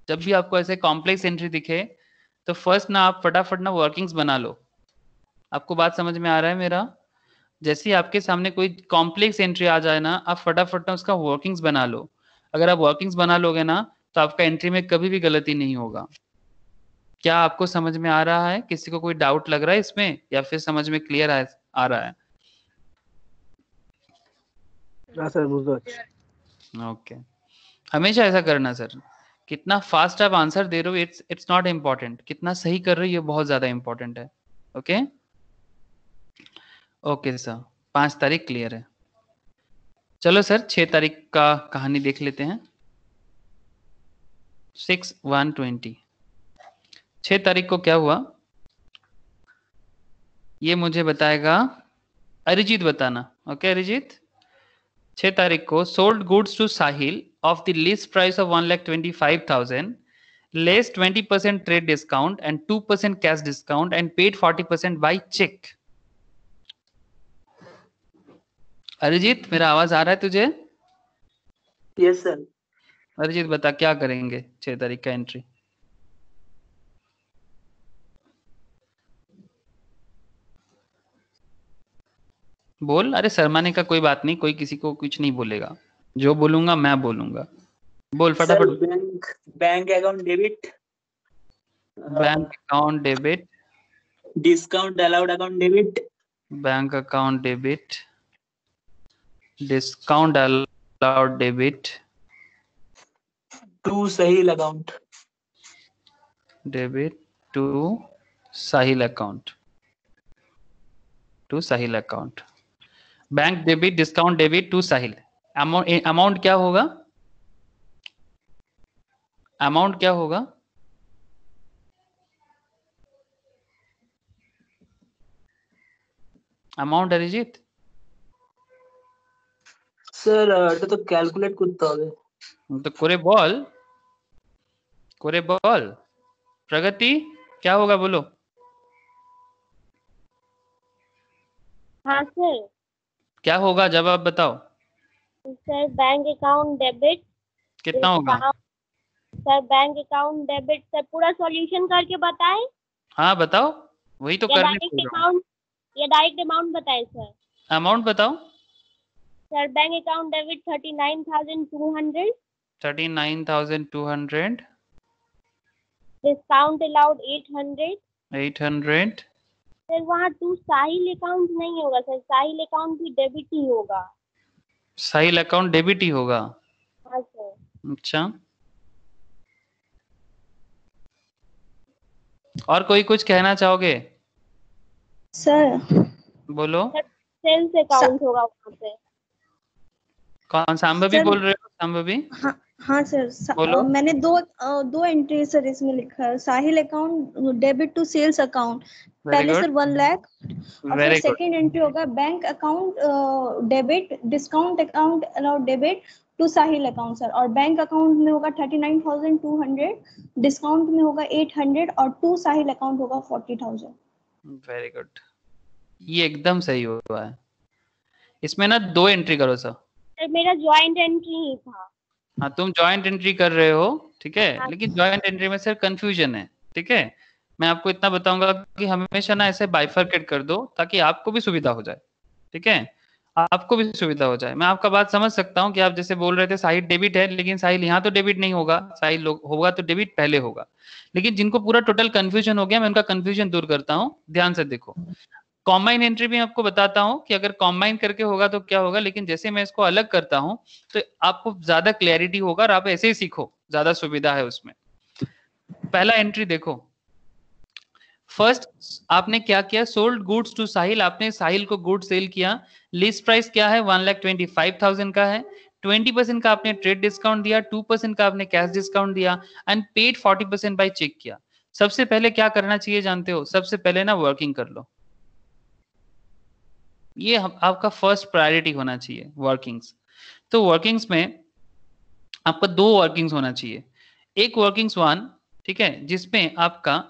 जब भी आपको ऐसे कॉम्प्लेक्स एंट्री दिखे तो फर्स्ट ना आप फटाफट ना वर्किंग्स बना लो आपको बात समझ में आ रहा है मेरा जैसे ही आपके सामने कोई कॉम्प्लेक्स एंट्री आ जाए ना आप फटाफट ना उसका वर्किंग्स बना लो अगर आप वर्किंग्स बना लोगे ना तो आपका एंट्री में कभी भी गलती नहीं होगा क्या आपको समझ में आ रहा है किसी को कोई डाउट लग रहा है इसमें या फिर समझ में क्लियर आ रहा है हाँ ओके हमेशा ऐसा करना सर कितना फास्ट आप आंसर दे रहे हो इट्स इट्स नॉट इम्पोर्टेंट कितना सही कर रहे हो ये बहुत ज्यादा इम्पोर्टेंट है ओके ओके सर पांच तारीख क्लियर है चलो सर छह तारीख का कहानी देख लेते हैं सिक्स वन ट्वेंटी छह तारीख को क्या हुआ ये मुझे बताएगा अरिजीत बताना ओके अरिजीत छह तारीख को sold goods to Sahil of the list price of one lakh twenty five thousand less twenty percent trade discount and two percent cash discount and paid forty percent by cheque Arijit मेरा आवाज आ रहा है तुझे यस सर अरिजीत बता क्या करेंगे छह तारीख का एंट्री बोल अरे शर्माने का कोई बात नहीं कोई किसी को कुछ नहीं बोलेगा जो बोलूंगा मैं बोलूंगा बोल फटाफट bank bank account debit bank account debit discount allowed account debit bank account debit discount allowed debit to Sahil account debit to Sahil account to Sahil account bank debit discount debit to Sahil amount क्या होगा अमाउंट क्या होगा amount Arijit sir uh, तो तो calculate করতে হবে तो कोरे बॉल कोरे बॉल प्रगति क्या होगा बोलो हाँ सर क्या होगा जब आप बताओ सर बैंक अकाउंट डेबिट कितना होगा sir bank account debit sir पूरा सॉल्यूशन करके बताएं हाँ बताओ वही तो डायरेक्ट अमाउंट या डायरेक्ट अमाउंट बताएं सर अमाउंट बताओ sir bank account debit thirty nine thousand two hundred thirty nine thousand two hundred discount allowed eight hundred eight hundred sir वहाँ टू साहिल अकाउंट नहीं होगा सर साहिल अकाउंट भी debit ही होगा Sahil account debit ही होगा हाँ अच्छा और कोई कुछ कहना चाहोगे सर बोलो सेल्स अकाउंट होगा वहाँ पे कौन सांभवी बोल रहे हो सांभवी हाँ हाँ सर बोलो आ, मैंने दो आ, दो एंट्री सर इसमें लिखा है Sahil account debit to sales account पहले सर वन लाख और सेकंड एंट्री होगा bank account debit discount account allowed debit to Sahil account sir और बैंक अकाउंट में होगा thirty nine thousand two hundred discount में होगा एट हंड्रेड और टू साहिल अकाउंट होगा फोर्टी थाउजेंड वेरी गुड ये एकदम सही हुआ है इसमें ना दो एंट्री करो सर मेरा ज्वाइंट एंट्री ही था हाँ तुम ज्वाइंट एंट्री कर रहे हो ठीक है हाँ। लेकिन ज्वाइंट एंट्री में सर कंफ्यूजन है ठीक है मैं आपको इतना बताऊंगा कि हमेशा ना ऐसे बाइफर्केट कर दो ताकि आपको भी सुविधा हो जाए ठीक है आपको भी सुविधा हो जाए मैं आपका बात समझ सकता हूँ कि आप जैसे बोल रहे थे साहिल डेबिट है लेकिन साहिल यहाँ तो डेबिट नहीं होगा साहिल होगा तो डेबिट पहले होगा लेकिन जिनको पूरा टोटल कंफ्यूजन हो गया मैं उनका कंफ्यूजन दूर करता हूँ ध्यान से देखो कॉम्बाइन एंट्री भी आपको बताता हूं कि अगर कॉम्बाइन करके होगा तो क्या होगा लेकिन जैसे मैं इसको अलग करता हूँ तो आपको ज्यादा क्लैरिटी होगा और आप ऐसे ही सीखो ज्यादा सुविधा है उसमें पहला एंट्री देखो फर्स्ट आपने क्या किया सोल्ड गुड्स टू साहिल आपने साहिल को गुड सेल किया लिस्ट प्राइस क्या है one lakh twenty five thousand का है ट्वेंटी परसेंट का आपने ट्रेड डिस्काउंट दिया टू परसेंट का आपने कैश डिस्काउंट दिया and paid forty percent by cheque किया सबसे पहले क्या करना चाहिए जानते हो सबसे पहले ना वर्किंग कर लो ये आपका फर्स्ट प्रायोरिटी होना चाहिए वर्किंग्स तो वर्किंग्स में आपका दो वर्किंग्स होना चाहिए एक वर्किंग्स वन ठीक है जिसमें आपका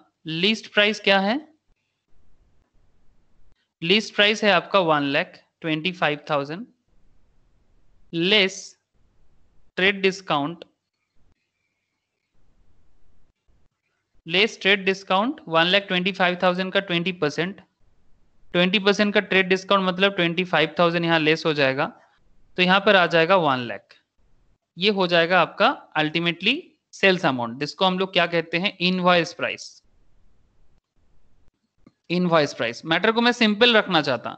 लिस्ट प्राइस क्या है लिस्ट प्राइस है आपका one lakh twenty five thousand less trade discount less trade discount one lakh twenty five thousand का ट्वेंटी परसेंट ट्वेंटी परसेंट का ट्रेड डिस्काउंट मतलब ट्वेंटी फाइव थाउजेंड यहाँ लेस हो जाएगा तो यहाँ पर आ जाएगा वन लैख ये हो जाएगा आपका अल्टीमेटली सेल्स अमाउंट जिसको हम लोग क्या कहते हैं invoice price invoice price matter को मैं सिंपल रखना चाहता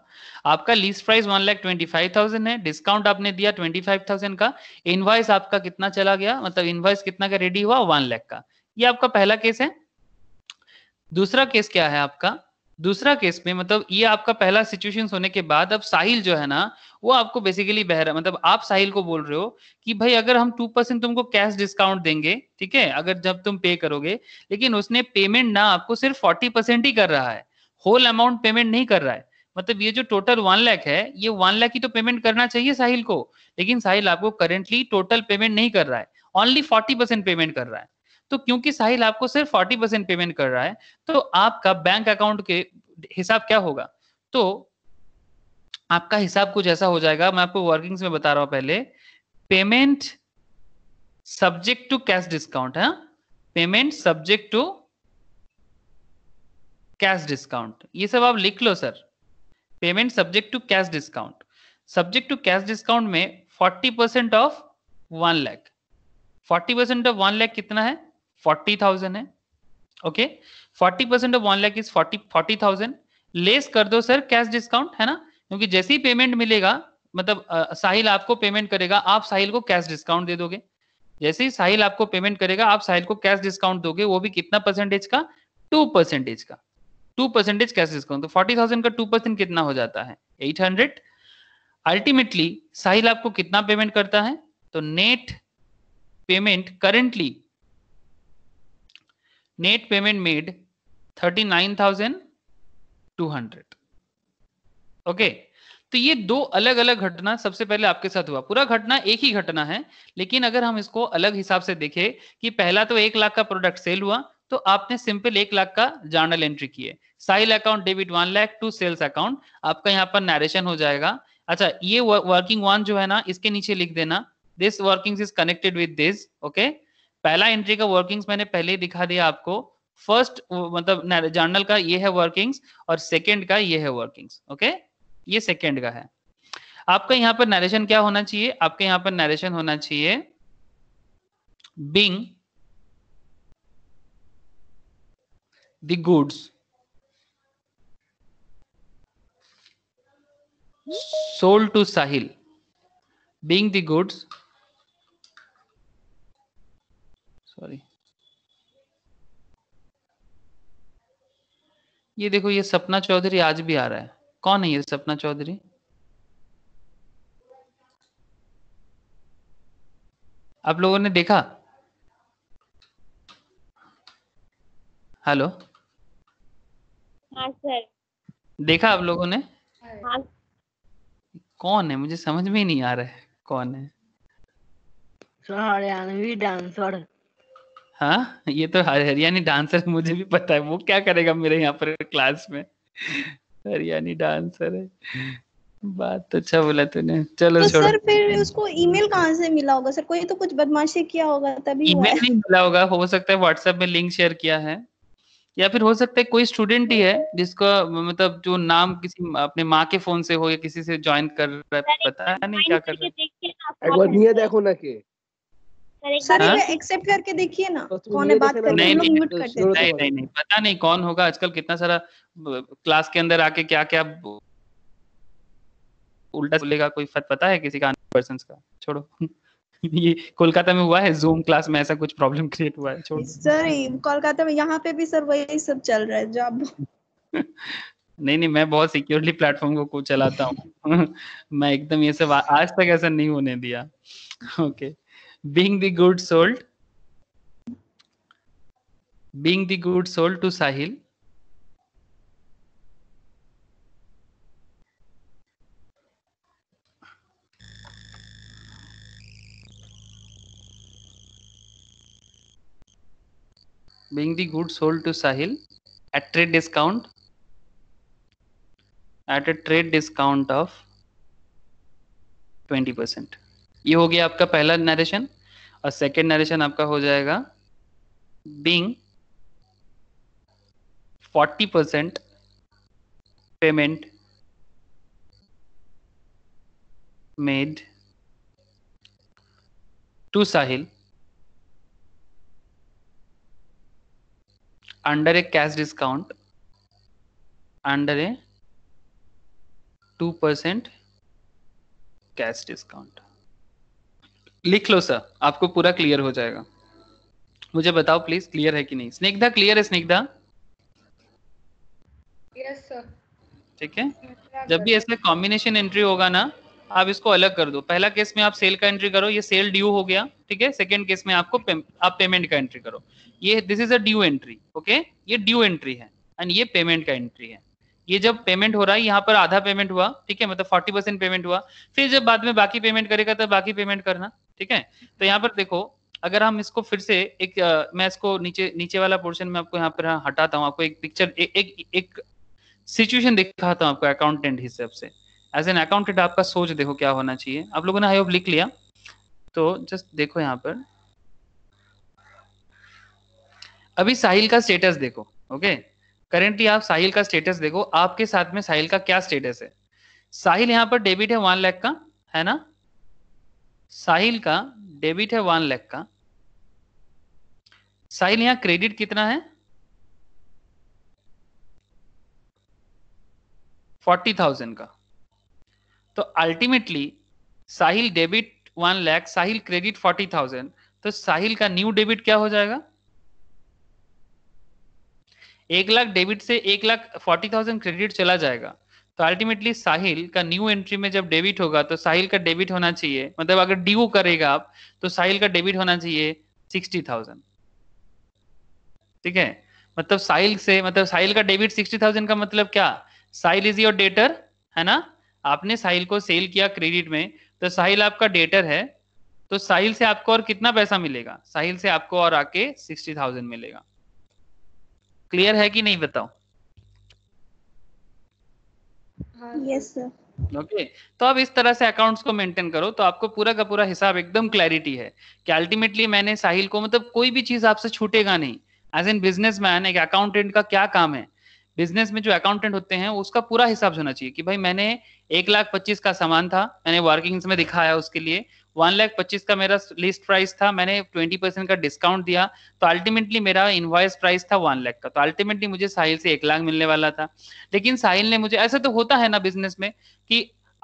आपका लीज price one lakh twenty five thousand है डिस्काउंट आपने दिया ट्वेंटी फाइव थाउजेंड का इनवॉइस आपका कितना चला गया मतलब इनवॉइस कितना का रेडी हुआ वन लैख का ये आपका पहला केस है दूसरा केस क्या है आपका दूसरा केस में मतलब ये आपका पहला सिचुएशन होने के बाद अब साहिल जो है ना वो आपको बेसिकली बह रहा मतलब आप साहिल को बोल रहे हो कि भाई अगर हम टू परसेंट तुमको कैश डिस्काउंट देंगे ठीक है अगर जब तुम पे करोगे लेकिन उसने पेमेंट ना आपको सिर्फ फोर्टी परसेंट ही कर रहा है होल अमाउंट पेमेंट नहीं कर रहा है मतलब ये जो टोटल वन लाख है ये वन लाख ही तो पेमेंट करना चाहिए साहिल को लेकिन साहिल आपको करेंटली टोटल पेमेंट नहीं कर रहा है ओनली फोर्टी परसेंट पेमेंट कर रहा है तो क्योंकि साहिल आपको सिर्फ फोर्टी परसेंट पेमेंट कर रहा है तो आपका बैंक अकाउंट के हिसाब क्या होगा तो आपका हिसाब कुछ ऐसा हो जाएगा मैं आपको वर्किंग्स में बता रहा हूं पहले payment subject to cash discount है payment subject to cash discount ये सब आप लिख लो sir payment subject to cash discount subject to cash discount में forty percent of one lakh forty percent of one lakh कितना है फोर्टी थाउजेंड है okay forty percent of one lakh is forty forty thousand less कर दो सर कैश डिस्काउंट है ना क्योंकि जैसे ही पेमेंट मिलेगा मतलब आ, साहिल आपको पेमेंट करेगा आप साहिल को कैश डिस्काउंट दे दोगे जैसे ही साहिल आपको पेमेंट करेगा आप साहिल को कैश डिस्काउंट दोगे वो भी कितना परसेंटेज का टू परसेंटेज का टू परसेंटेज कैश डिस्काउंट तो फोर्टी थाउजेंड का टू परसेंट कितना हो जाता है एट हंड्रेड अल्टीमेटली साहिल आपको कितना पेमेंट करता है तो net payment currently nine thousand two 39,200 okay तो ये दो अलग अलग घटना सबसे पहले आपके साथ हुआ पूरा घटना एक ही घटना है लेकिन अगर हम इसको अलग हिसाब से देखें कि पहला तो एक लाख का प्रोडक्ट सेल हुआ तो आपने सिंपल एक लाख का जर्नल एंट्री किए Sahil account debit one lakh to sales account आपका यहाँ पर नरेशन हो जाएगा अच्छा ये वर्किंग वन जो है ना इसके नीचे लिख देना this working is connected with this okay पहला एंट्री का वर्किंग्स मैंने पहले ही दिखा दिया आपको फर्स्ट मतलब जर्नल का ये है वर्किंग्स और सेकेंड का ये है वर्किंग्स ओके ये सेकेंड का है आपका यहाँ पर नरेशन क्या होना चाहिए आपके यहाँ पर नरेशन होना चाहिए being the goods sold to Sahil being the goods sorry ये देखो ये सपना चौधरी आज भी आ रहा है कौन है ये सपना चौधरी आप लोगों ने देखा हेलो हाँ, सर देखा आप लोगों ने हाँ। कौन है मुझे समझ में नहीं आ रहा है कौन है हरियाणवी डांसर हाँ ये तो हरियाणी डांसर मुझे भी पता है वो क्या करेगा मेरे यहाँ पर क्लास में हरियाणी डांसर है बात तो अच्छा बोला तूने चलो तो सर फिर उसको ईमेल कहाँ से मिला होगा सर कोई तो कुछ बदमाशी किया होगा तभी ईमेल नहीं मिला होगा हो सकता है व्हाट्सएप में लिंक शेयर किया है या फिर हो सकता है कोई स्टूडेंट ही है जिसको मतलब जो नाम किसी अपने माँ के फोन से हो या किसी से ज्वाइन कर रहा है पता नहीं क्या कर रहा है देखो ना के एक्सेप्ट हाँ? करके देखिए ना तो कौन है बात नहीं नहीं, नहीं, नहीं, नहीं, नहीं, पता नहीं कौन होगा आजकल कितना सारा क्लास के अंदर आके क्या क्या उल्टा बोलेगा कोई फत पता है किसी का पर्सन का छोड़ो *laughs* ये कोलकाता में हुआ है जूम क्लास में ऐसा कुछ प्रॉब्लम क्रिएट हुआ है छोड़ सर कोलकाता में यहाँ पे भी सर वही सब चल रहा है जॉब *laughs* नहीं नहीं मैं बहुत सिक्योरली प्लेटफॉर्म को चलाता हूँ *laughs* मैं एकदम ये सब आज तक ऐसा नहीं होने दिया okay okay. being the good soul being the good soul to sahil being the good soul to sahil at trade discount at a trade discount of 20% ये हो गया आपका पहला नरेशन और सेकेंड नरेशन आपका हो जाएगा being forty percent payment made to Sahil under a cash discount under a two percent cash discount लिख लो सर आपको पूरा क्लियर हो जाएगा मुझे बताओ प्लीज क्लियर है कि नहीं स्निग्धा क्लियर है स्निग्धा यस सर ठीक है जब भी ऐसा कॉम्बिनेशन एंट्री होगा ना आप इसको अलग कर दो पहला केस में आप सेल का एंट्री करो ये सेल ड्यू हो गया ठीक है सेकंड केस में आपको पे, आप पेमेंट का एंट्री करो ये this is a due entry okay ये ड्यू एंट्री है एंड ये पेमेंट का एंट्री है ये जब पेमेंट हो रहा है यहाँ पर आधा पेमेंट हुआ ठीक है मतलब फोर्टी परसेंट पेमेंट हुआ फिर जब बाद में बाकी पेमेंट करेगा तब बाकी पेमेंट करना ठीक है तो यहाँ पर देखो अगर हम इसको फिर से एक आ, मैं इसको नीचे नीचे वाला पोर्शन में आपको यहाँ पर हटाता हूँ आपको एक पिक्चर ए, एक एक सिचुएशन दिखाता हूँ आपको अकाउंटेंट हिसाब से एज एन अकाउंटेंट आपका सोच देखो क्या होना चाहिए आप लोगों ने आई होप लिख लिया तो जस्ट देखो यहाँ पर अभी साहिल का स्टेटस देखो ओके करेंटली आप साहिल का स्टेटस देखो आपके साथ में साहिल का क्या स्टेटस है साहिल यहाँ पर डेबिट है वन लाख का है ना साहिल का डेबिट है वन लैख का साहिल यहां क्रेडिट कितना है फोर्टी थाउजेंड का तो ultimately Sahil debit one lakh Sahil credit forty thousand तो साहिल का न्यू डेबिट क्या हो जाएगा एक लाख डेबिट से एक लाख फोर्टी थाउजेंड क्रेडिट चला जाएगा तो अल्टीमेटली साहिल का न्यू एंट्री में जब डेबिट होगा तो साहिल का डेबिट होना चाहिए मतलब अगर डी करेगा आप तो साहिल का डेबिट होना चाहिए सिक्सटी थाउजेंड ठीक है मतलब साहिल से मतलब साहिल का डेबिट सिक्सटी थाउजेंड का मतलब क्या साहिल इज योर डेटर है ना आपने साहिल को सेल किया क्रेडिट में तो साहिल आपका डेटर है तो साहिल से आपको और कितना पैसा मिलेगा साहिल से आपको और आके सिक्सटी थाउजेंड मिलेगा क्लियर है कि नहीं बताओ यस सर ओके तो अब इस तरह से अकाउंट्स को मेंटेन करो तो आपको पूरा का पूरा हिसाब एकदम क्लैरिटी है कि अल्टीमेटली मैंने साहिल को मतलब कोई भी चीज आपसे छूटेगा नहीं एज एन बिजनेस मैन एक अकाउंटेंट का क्या काम है बिजनेस में जो अकाउंटेंट होते हैं उसका पूरा हिसाब होना चाहिए कि भाई मैंने एक लाख पच्चीस का सामान था मैंने वर्किंग्स में दिखाया उसके लिए वन लाख पच्चीस का मेरा लिस्ट प्राइस था मैंने ट्वेंटी परसेंट का डिस्काउंट दिया तो अल्टीमेटली मेरा इन्वाइस प्राइस था वन लाख का तो अल्टीमेटली मुझे साहिल से एक लाख मिलने वाला था लेकिन साहिल ने मुझे ऐसा तो होता है ना बिजनेस में कि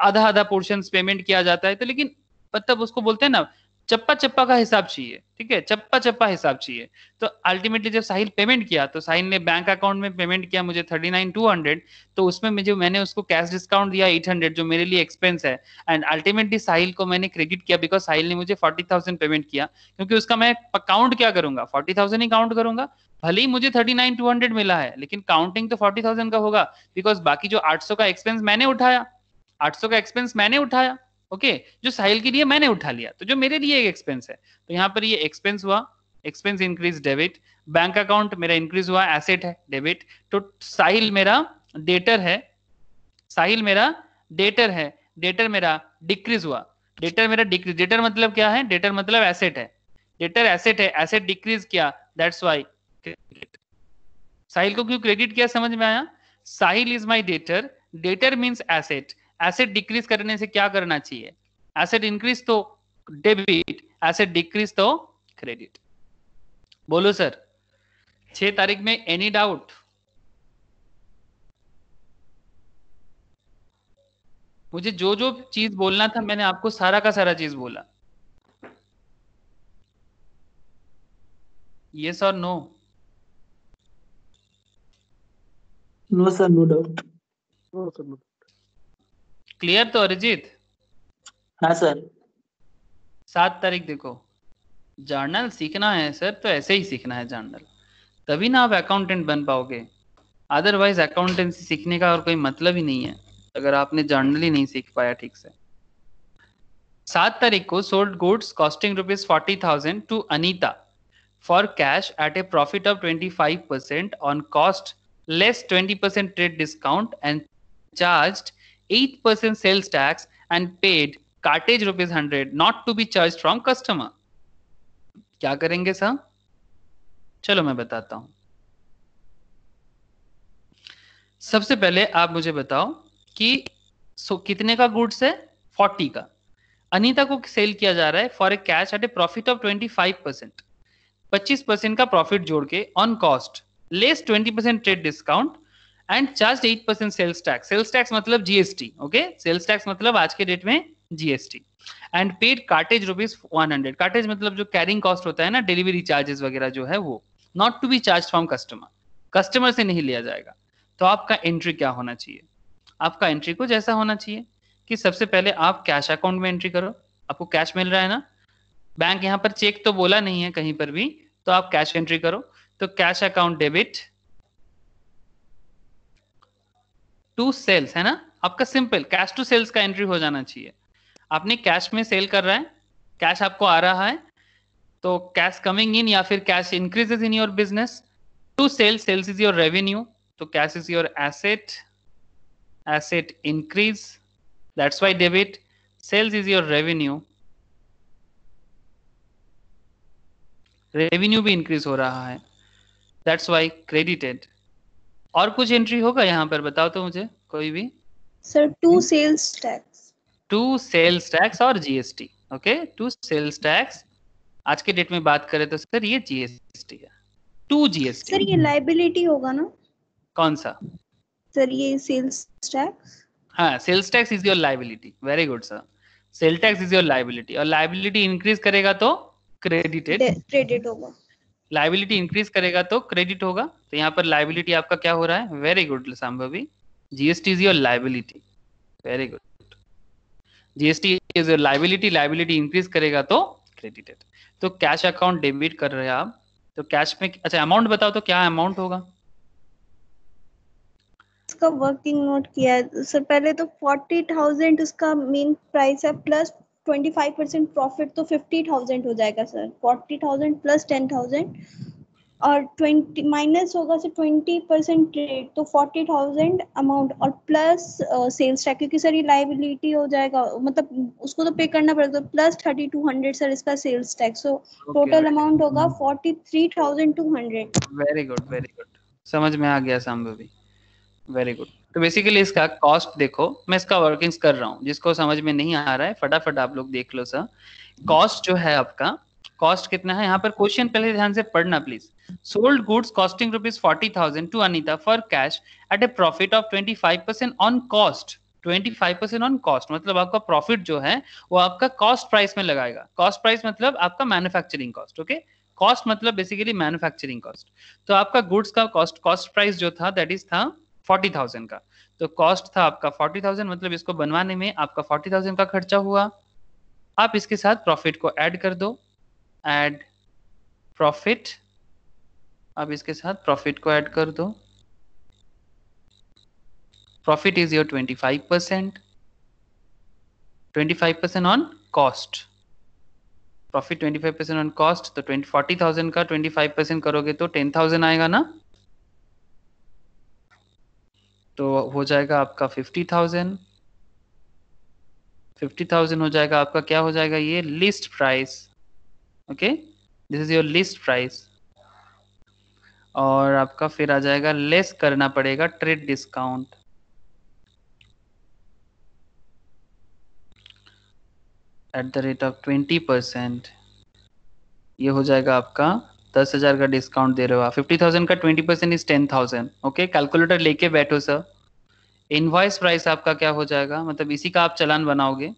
आधा आधा पोर्शन पेमेंट किया जाता है तो लेकिन मतलब उसको बोलते हैं ना चप्पा चप्पा का हिसाब चाहिए ठीक है चप्पा चप्पा हिसाब चाहिए तो अल्टीमेटली जब साहिल पेमेंट किया तो साहिल ने बैंक अकाउंट में पेमेंट किया मुझे थर्टी नाइन टू हंड्रेड तो उसमें मुझे मैंने उसको कैश डिस्काउंट दिया एट हंड्रेड जो मेरे लिए एक्सपेंस है एंड अल्टीमेटली साहिल को मैंने क्रेडिट किया बिकॉज साहिल ने मुझे फोर्टी थाउजेंड पेमेंट किया क्योंकि उसका मैं काउंट क्या करूंगा फोर्टी थाउजेंड ही काउंट करूंगा भले ही मुझे थर्टी नाइन टू हंड्रेड मिला है लेकिन काउंटिंग तो फोर्टी थाउजेंड का होगा बिकॉज बाकी जो आठ सौ का एक्सपेंस मैंने उठाया आठ सौ का एक्सपेंस मैंने उठाया ओके जो साहिल के लिए मैंने उठा लिया तो जो मेरे लिए एक एक्सपेंस है तो यहाँ पर ये एक्सपेंस हुआ expense increase debit bank account मेरा इंक्रीज हुआ एसेट है डेबिट तो साहिल मेरा डेटर है साहिल मेरा डेटर है डेटर मेरा डिक्रीज हुआ डेटर मेरा डिक्रीज डेटर मतलब क्या है डेटर मतलब एसेट है डेटर एसेट है एसेट डिक्रीज किया दैट्स वाई साहिल को क्यों क्रेडिट किया समझ में आया Sahil is my debtor debtor means asset asset decrease करने से क्या करना चाहिए एसेट इंक्रीज तो डेबिट एसेट डिक्रीज तो क्रेडिट बोलो सर छह तारीख में एनी डाउट मुझे जो जो चीज बोलना था मैंने आपको सारा का सारा चीज बोला यस और no no sir no doubt no sir no clear तो अरिजीत हाँ सर सात तारीख देखो जर्नल सीखना है सर तो ऐसे ही सीखना है जर्नल तभी ना आप अकाउंटेंट बन पाओगे अदरवाइज अकाउंटेंसी सीखने का और कोई मतलब ही नहीं है अगर आपने जर्नल ही नहीं सीख पाया ठीक से सात तारीख को sold goods costing rupees forty thousand to Anita for cash at a profit of twenty five percent on cost less twenty percent trade discount and charged 8% sales tax and paid cartage rupees 100 not to be charged from customer क्या करेंगे sir चलो मैं बताता हूं सबसे पहले आप मुझे बताओ कि सो कितने का गुड्स है 40 का अनीता को सेल किया जा रहा है for a cash at a profit of 25 percent पच्चीस परसेंट का प्रॉफिट जोड़ के on cost less 20 percent trade discount and charge eight percent sales tax sales tax मतलब जीएसटी ओके सेल्स टैक्स मतलब आज के डेट में GST and paid cartage rupees one hundred cartage मतलब जो कैरिंग कॉस्ट होता है ना डिलीवरी चार्जेस वगैरह जो है वो not to be charge from customer customer से नहीं लिया जाएगा तो आपका एंट्री क्या होना चाहिए आपका एंट्री कुछ ऐसा होना चाहिए कि सबसे पहले आप कैश अकाउंट में एंट्री करो आपको कैश मिल रहा है ना बैंक यहाँ पर चेक तो बोला नहीं है कहीं पर भी तो आप कैश एंट्री करो तो cash account debit to sales है ना आपका सिंपल कैश टू सेल्स का एंट्री हो जाना चाहिए आपने कैश में सेल कर रहा है कैश आपको आ रहा है तो कैश कमिंग इन या फिर cash increases in your business to sales sales is your revenue तो cash is your asset asset increase that's why debit sales is your revenue revenue भी इंक्रीज हो रहा है दैट्स वाई क्रेडिटेड और कुछ entry होगा यहाँ पर बताओ तो मुझे कोई भी sir to sales tax to sales tax और GST okay to sales tax आज के डेट में बात करें तो सर ये जीएसटी है टू जीएसटी सर ये लाइबिलिटी होगा ना कौन सा सर ये सेल्स टैक्स हाँ sales tax is your liability very good sir sale tax is your liability और लाइबिलिटी इंक्रीज करेगा तो क्रेडिटेड क्रेडिट होगा लाइबिलिटी इंक्रीज करेगा तो क्रेडिट होगा तो यहाँ पर लाइबिलिटी आपका क्या हो रहा है very good Sambhavi GST is your liability very good GST is your liability liability increase करेगा तो क्रेडिटेड तो कैश अकाउंट डेबिट कर रहे हैं आप तो कैश में अच्छा अमाउंट बताओ तो क्या अमाउंट होगा इसका वर्किंग नोट किया है सर पहले तो फोर्टी थाउजेंड उसका मेन प्राइस है प्लस ट्वेंटी परसेंट प्रॉफिट तो फिफ्टी हो जाएगा सर फोर्टी प्लस टेन और ट्वेंटी माइनस होगा सर ट्वेंटी परसेंट रेट तो फोर्टी थाउजेंड अमाउंट और प्लस सेल्स टैक्स क्योंकि सर ये लाइबिलिटी हो जाएगा मतलब उसको तो पे करना पड़ेगा तो plus thirty two hundred sir इसका sales tax so total amount होगा forty three thousand two hundred very good very good समझ में आ गया सांभवी वेरी गुड तो बेसिकली इसका कॉस्ट देखो मैं इसका वर्किंग्स कर रहा हूँ जिसको समझ में नहीं आ रहा है फटाफट आप लोग देख लो सर कॉस्ट जो है आपका कॉस्ट कितना है यहाँ पर क्वेश्चन पहले ध्यान से पढ़ना please sold goods costing rupees forty thousand to Anita for cash at a profit of twenty five percent on cost 25% on cost मतलब आपका प्रॉफिट जो है वो आपका कॉस्ट प्राइस में लगाएगा कॉस्ट प्राइस मतलब आपका मैन्युफैक्चरिंग कॉस्ट ओके कॉस्ट मतलब बेसिकली मैन्युफैक्चरिंग कॉस्ट तो आपका गुड्स का कॉस्ट कॉस्ट प्राइस जो था दैट इज था फोर्टी थाउजेंड का तो कॉस्ट था आपका फोर्टी थाउजेंड मतलब इसको बनवाने में आपका फोर्टी थाउजेंड का खर्चा हुआ आप इसके साथ प्रॉफिट को ऐड कर दो ऐड प्रॉफिट आप इसके साथ प्रॉफिट को ऐड कर दो profit is your twenty five percent twenty five percent on cost profit twenty five percent on cost तो ट्वेंटी फोर्टी थाउजेंड का ट्वेंटी फाइव परसेंट करोगे तो टेन थाउजेंड आएगा ना तो हो जाएगा आपका फिफ्टी थाउजेंड फिफ्टी थाउजेंड हो जाएगा आपका क्या हो जाएगा ये list price okay this is your list price और आपका फिर आ जाएगा लेस करना पड़ेगा trade discount at the rate of twenty percent ये हो जाएगा आपका दस हजार का डिस्काउंट दे रहे हो आप फिफ्टी थाउजेंड का twenty percent is ten thousand okay calculator लेके बैठो सर इनवाइस प्राइस आपका क्या हो जाएगा मतलब इसी का आप चलान बनाओगे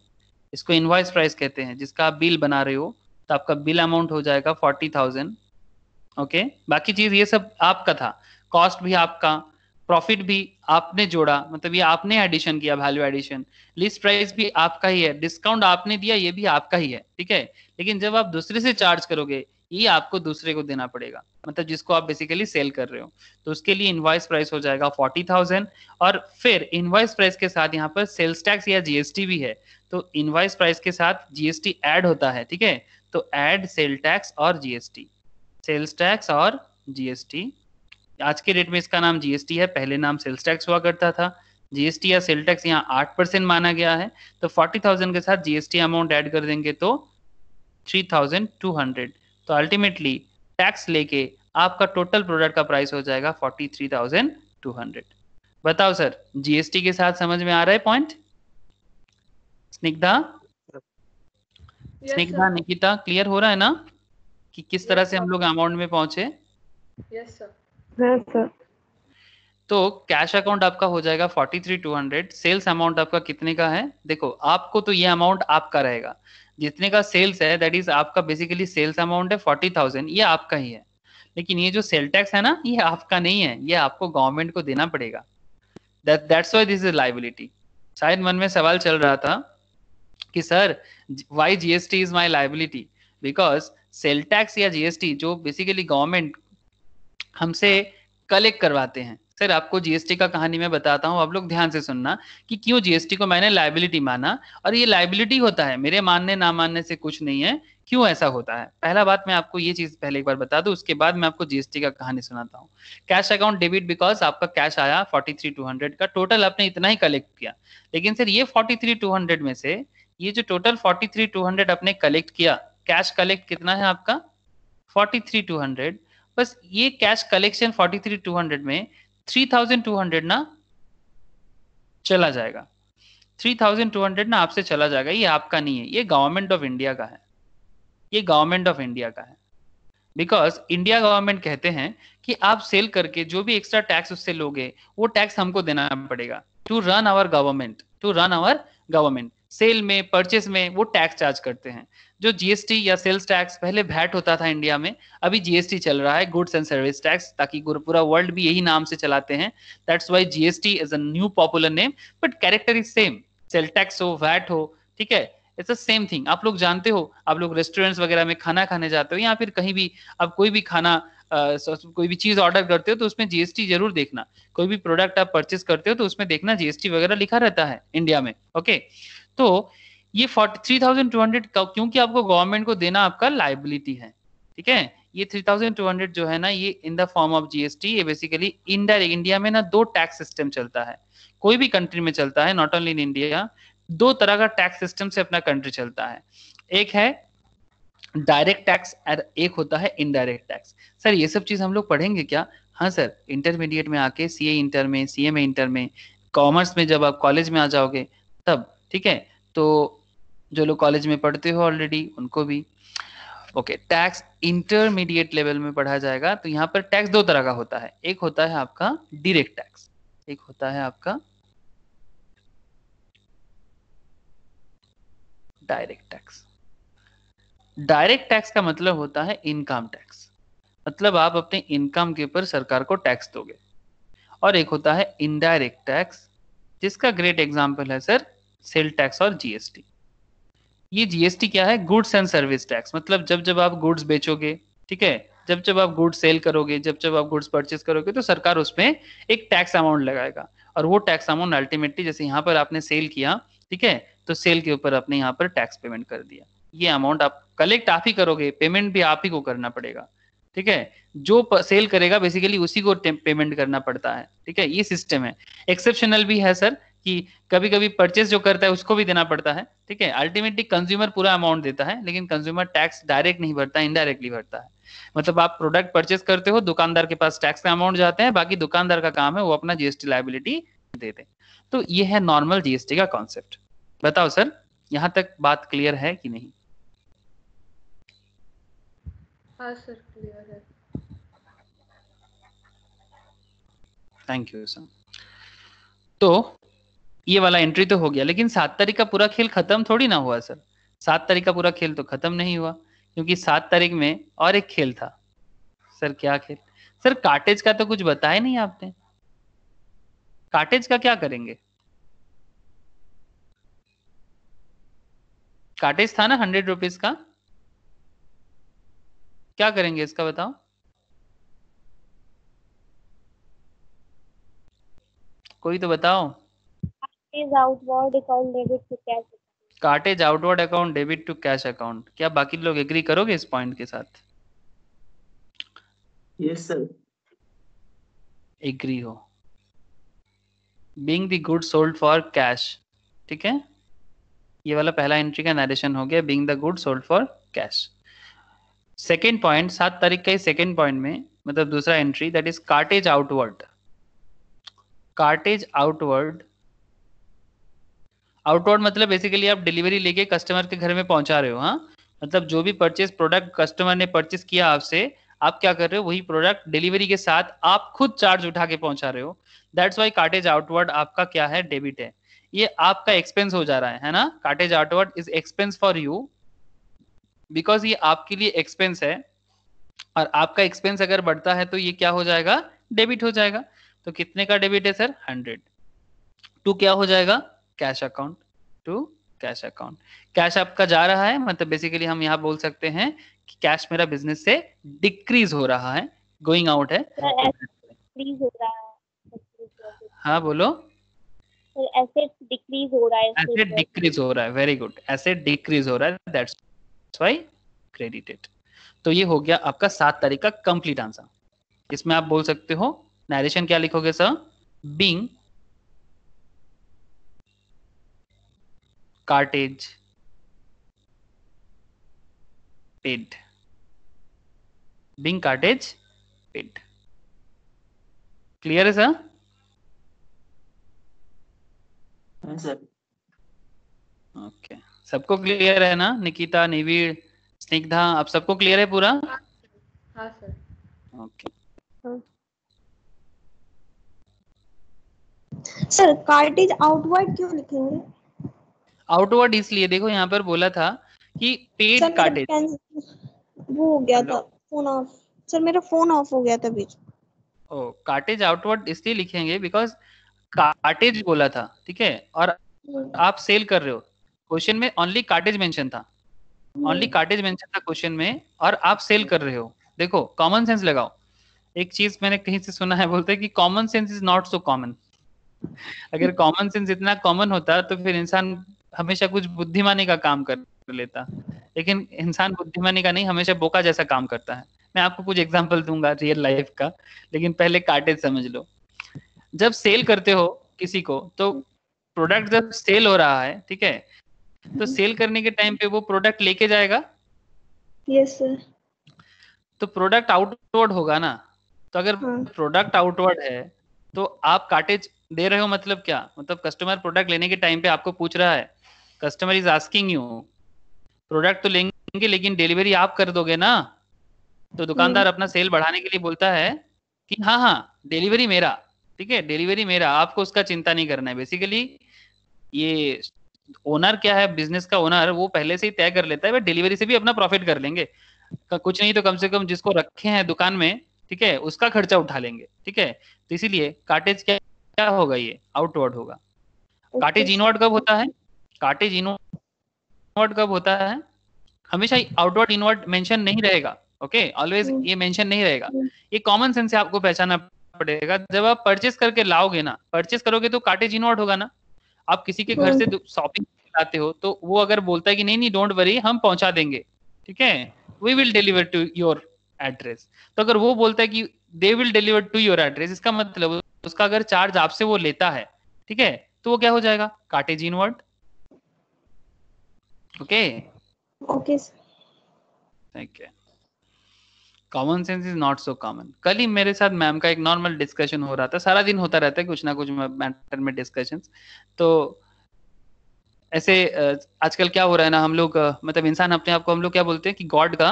इसको इनवाइस प्राइस कहते हैं जिसका आप बिल बना रहे हो तो आपका बिल अमाउंट हो जाएगा फोर्टी थाउजेंड ओके बाकी चीज ये सब आपका था कॉस्ट भी आपका प्रॉफिट भी आपने जोड़ा मतलब ये आपने एडिशन किया वैल्यू एडिशन लिस्ट प्राइस भी आपका ही है डिस्काउंट आपने दिया ये भी आपका ही है ठीक है लेकिन जब आप दूसरे से चार्ज करोगे ही आपको दूसरे को देना पड़ेगा मतलब जिसको आप बेसिकली सेल कर रहे हो तो उसके लिए इनवाइस प्राइस हो जाएगा फोर्टी थाउजेंड और फिर इनवाइस प्राइस के साथ यहाँ पर सेल्स टैक्स या जीएसटी भी है तो इनवाइस प्राइस के साथ जीएसटी एड होता है ठीक है तो एड सेल टैक्स और जीएसटी सेल्स टैक्स और जीएसटी आज के डेट में इसका नाम जीएसटी है पहले नाम सेल्स टैक्स हुआ करता था जीएसटी या सेल टैक्स यहाँ आठ परसेंट माना गया है तो फोर्टी थाउजेंड के साथ जीएसटी अमाउंट ऐड कर देंगे तो थ्री थाउजेंड टू हंड्रेड तो अल्टीमेटली टैक्स लेके आपका टोटल प्रोडक्ट का प्राइस हो जाएगा forty three thousand two hundred बताओ सर जीएसटी के साथ समझ में आ रहा है point Snigdha yes, Snigdha Nikita clear हो रहा है ना कि किस yes, तरह से हम लोग अमाउंट में पहुंचे yes, तो कैश अकाउंट आपका हो जाएगा forty three two hundred sales amount आपका कितने का है देखो आपको तो ये अमाउंट आपका रहेगा जितने का सेल्स है दैट इज आपका बेसिकली सेल्स अमाउंट है फोर्टी थाउजेंड ये आपका ही है लेकिन ये जो सेल टैक्स है ना ये आपका नहीं है ये आपको गवर्नमेंट को देना पड़ेगा that's why this is liability शायद मन में सवाल चल रहा था कि sir why GST is my liability because sale tax या जीएसटी जो बेसिकली गवर्नमेंट हमसे कलेक्ट करवाते हैं सर आपको जीएसटी का कहानी मैं बताता हूँ आप लोग ध्यान से सुनना कि क्यों जीएसटी को मैंने लाइबिलिटी माना और ये लाइबिलिटी होता है मेरे मानने ना मानने से कुछ नहीं है क्यों ऐसा होता है पहला बात मैं आपको ये चीज पहले एक बार बता दू उसके बाद मैं आपको जीएसटी का कहानी सुनाता हूँ कैश अकाउंट डेबिट बिकॉज आपका कैश आया फोर्टी थ्री टू हंड्रेड का टोटल आपने इतना ही कलेक्ट किया लेकिन सर ये फोर्टी थ्री टू हंड्रेड में से ये जो total forty three two hundred आपने कलेक्ट किया कैश कलेक्ट कितना है आपका फोर्टी थ्री टू हंड्रेड बस ये cash collection forty three two hundred में थ्री थाउजेंड टू हंड्रेड ना चला जाएगा थ्री थाउजेंड टू हंड्रेड ना आपसे चला जाएगा ये आपका नहीं है ये गवर्नमेंट ऑफ इंडिया का है ये गवर्नमेंट ऑफ इंडिया का है बिकॉज इंडिया गवर्नमेंट कहते हैं कि आप सेल करके जो भी एक्स्ट्रा टैक्स उससे लोगे वो टैक्स हमको देना पड़ेगा to run our government to run our government sale में परचेस में वो टैक्स चार्ज करते हैं जो जीएसटी या सेल्स टैक्स पहले भैट होता था इंडिया में अभी जीएसटी चल रहा है गुड्स एंड सर्विस टैक्स ताकि पूरा वर्ल्ड भी यही नाम से चलाते हैं that's why GST is a new popular name but character is same sale tax हो वैट हो ठीक है इट्स अ सेम थिंग आप लोग जानते हो आप लोग रेस्टोरेंट्स वगैरह में खाना खाने जाते हो या फिर कहीं भी आप कोई भी खाना Uh, कोई भी चीज ऑर्डर करते हो तो उसमें जीएसटी जरूर देखना कोई भी प्रोडक्ट आप परचेस करते हो तो उसमें देखना जीएसटी वगैरह लिखा रहता है इंडिया में ओके okay? तो ये forty three thousand two hundred क्योंकि आपको गवर्नमेंट को देना आपका लाइबिलिटी है ठीक है ये 3200 जो है ना ये in the form of GST ये बेसिकली इनडायरेक्ट इंडिया में ना दो टैक्स सिस्टम चलता है कोई भी कंट्री में चलता है नॉट ओनली इन इंडिया दो तरह का टैक्स सिस्टम से अपना कंट्री चलता है एक है डायरेक्ट टैक्स और एक होता है इनडायरेक्ट टैक्स सर ये सब चीज हम लोग पढ़ेंगे क्या हाँ सर इंटरमीडिएट में आके सीए इंटर में सीए इंटर में कॉमर्स में जब आप कॉलेज में आ जाओगे तब ठीक है तो जो लोग कॉलेज में पढ़ते हो ऑलरेडी उनको भी ओके टैक्स इंटरमीडिएट लेवल में पढ़ा जाएगा तो यहाँ पर टैक्स दो तरह का होता है एक होता है आपका डायरेक्ट टैक्स एक होता है आपका डायरेक्ट टैक्स डायरेक्ट टैक्स का मतलब होता है इनकम टैक्स मतलब आप अपने इनकम के ऊपर सरकार को टैक्स दोगे और एक होता है इनडायरेक्ट टैक्स जिसका ग्रेट एग्जाम्पल है सर सेल टैक्स और जीएसटी ये जीएसटी क्या है गुड्स एंड सर्विस टैक्स मतलब जब जब आप गुड्स बेचोगे ठीक है जब जब आप गुड्स सेल करोगे जब जब आप गुड्स परचेज करोगे तो सरकार उसमें एक टैक्स अमाउंट लगाएगा और वो टैक्स अमाउंट अल्टीमेटली जैसे यहाँ पर आपने सेल किया ठीक है तो सेल के ऊपर आपने यहाँ पर टैक्स पेमेंट कर दिया ये अमाउंट आप कलेक्ट आप ही करोगे पेमेंट भी आप ही को करना पड़ेगा ठीक है जो सेल करेगा बेसिकली उसी को पेमेंट करना पड़ता है ठीक है ये सिस्टम है एक्सेप्शनल भी है सर कि कभी कभी परचेस जो करता है उसको भी देना पड़ता है ठीक है अल्टीमेटली कंज्यूमर पूरा अमाउंट देता है लेकिन कंज्यूमर टैक्स डायरेक्ट नहीं भरता इनडायरेक्टली भरता है मतलब आप प्रोडक्ट परचेस करते हो दुकानदार के पास टैक्स का अमाउंट जाते हैं बाकी दुकानदार का काम है वो अपना जीएसटी लाइबिलिटी देते हैं तो ये है नॉर्मल जीएसटी का कॉन्सेप्ट बताओ सर यहाँ तक बात क्लियर है कि नहीं सर हाँ क्लियर है थैंक यू सर तो ये वाला एंट्री तो हो गया लेकिन सात तारीख का पूरा खेल खत्म थोड़ी ना हुआ सर सात तारीख का पूरा खेल तो खत्म नहीं हुआ क्योंकि सात तारीख में और एक खेल था सर क्या खेल सर काटेज का तो कुछ बताया नहीं आपने काटेज का क्या करेंगे काटेज था ना हंड्रेड रुपीज का क्या करेंगे इसका बताओ कोई तो बताओ is outward account debit to cash is outward account debit to cash account क्या बाकी लोग एग्री करोगे इस पॉइंट के साथ यस सर एग्री हो being good sold for cash ठीक है ये वाला पहला एंट्री का नरेशन हो गया being the good sold for cash second point सात तारीख का ही सेकेंड पॉइंट में मतलब दूसरा entry that is cartage outward cartage outward outward मतलब बेसिकली आप डिलीवरी लेके कस्टमर के घर में पहुंचा रहे हो हाँ मतलब जो भी परचेज प्रोडक्ट कस्टमर ने परचेज किया आपसे आप क्या कर रहे हो वही प्रोडक्ट डिलीवरी के साथ आप खुद चार्ज उठा के पहुंचा रहे हो दैट्स वाई कार्टेज आउटवर्ड आपका क्या है डेबिट है ये आपका एक्सपेंस हो जा रहा है है ना cartage outward is expense for you because ये आपके लिए एक्सपेंस है और आपका एक्सपेंस अगर बढ़ता है तो ये क्या हो जाएगा डेबिट हो जाएगा तो कितने का डेबिट है सर हंड्रेड टू क्या हो जाएगा cash account to cash account cash आपका जा रहा है मतलब बेसिकली हम यहाँ बोल सकते हैं कि कैश मेरा बिजनेस से डिक्रीज हो रहा है गोइंग हाँ, आउट है हाँ बोलो एसेट डिक्रीज हो रहा है एसेट डिक्रीज हो रहा है वेरी गुड एसेट डिक्रीज हो रहा है दैट्स वाई क्रेडिटेड तो ये हो गया आपका सात तारीख का कंप्लीट आंसर इसमें आप बोल सकते हो नरेशन क्या लिखोगे sir being cartage paid being cartage paid clear है सर ओके सबको क्लियर है ना निकिता निविड़ स्निग्धा आप सबको क्लियर है पूरा हाँ sir okay sir cartage outward क्यों लिखेंगे आउटवर्ड इसलिए देखो यहाँ पर बोला था कि पेड काटे वो हो गया था फोन ऑफ सर मेरा फोन ऑफ हो गया था बीच ओ काटेज आउटवर्ड इसलिए लिखेंगे बिकॉज काटेज बोला था ठीक है और हम्म। आप सेल कर रहे हो क्वेश्चन में ओनली काटेज मेंशन था ओनली काटेज मेंशन था क्वेश्चन में और आप सेल कर रहे हो देखो कॉमन सेंस लगाओ एक चीज मैंने कहीं से सुना है बोलते हैं कि common sense is not so common अगर कॉमन सेंस इतना कॉमन होता तो फिर इंसान हमेशा कुछ बुद्धिमानी का काम कर लेता लेकिन इंसान बुद्धिमानी का नहीं हमेशा बोका जैसा काम करता है मैं आपको कुछ एग्जाम्पल दूंगा रियल लाइफ का लेकिन पहले कार्टेज समझ लो जब सेल करते हो किसी को तो प्रोडक्ट जब सेल हो रहा है ठीक है तो सेल हम्म। करने के टाइम पे वो प्रोडक्ट लेके जाएगा यस सर तो प्रोडक्ट आउटवर्ड होगा ना तो अगर प्रोडक्ट हाँ। आउटवर्ड है तो आप कार्टेज दे रहे हो मतलब क्या मतलब कस्टमर प्रोडक्ट लेने के टाइम पे आपको पूछ रहा है customer is asking you product तो लेंगे लेकिन डिलीवरी आप कर दोगे ना तो दुकानदार हम्म। अपना सेल बढ़ाने के लिए बोलता है कि हाँ हाँ डिलीवरी मेरा ठीक है डिलीवरी मेरा आपको उसका चिंता नहीं करना है बेसिकली ये ओनर क्या है बिजनेस का ओनर वो पहले से ही तय कर लेता है डिलीवरी से भी अपना प्रॉफिट कर लेंगे कुछ नहीं तो कम से कम जिसको रखे हैं दुकान में ठीक है उसका खर्चा उठा लेंगे ठीक है तो इसीलिए काटेज क्या क्या होगा ये आउटवर्ड होगा काटेज इनवर्ड कब होता है कार्टेज इनवर्ड कब होता है हमेशा आउटवर्ड इनवर्ड मेंशन नहीं रहेगा ओके ऑलवेज हम्म। ये मेंशन नहीं रहेगा हम्म। ये कॉमन सेंस से आपको पहचाना पड़ेगा जब आप परचेस करके लाओगे ना परचेस करोगे तो कार्टेज इनवर्ड होगा ना आप किसी के घर से शॉपिंग हम्म। लाते हो तो वो अगर बोलता है कि नहीं नहीं डोंट वरी हम पहुंचा देंगे ठीक है we will deliver to your address तो अगर वो बोलता है कि they will deliver to your address इसका मतलब उसका अगर चार्ज आपसे वो लेता है ठीक है तो वो क्या हो जाएगा cartage inward Okay. Okay. Thank you. Common sense is not so common कल ही मेरे साथ मैम का एक नॉर्मल डिस्कशन हो रहा था सारा दिन होता रहता है कुछ ना कुछ मैटर में डिस्कशन तो ऐसे आजकल क्या हो रहा है ना हम लोग मतलब इंसान अपने आप को हम लोग क्या बोलते हैं कि गॉड का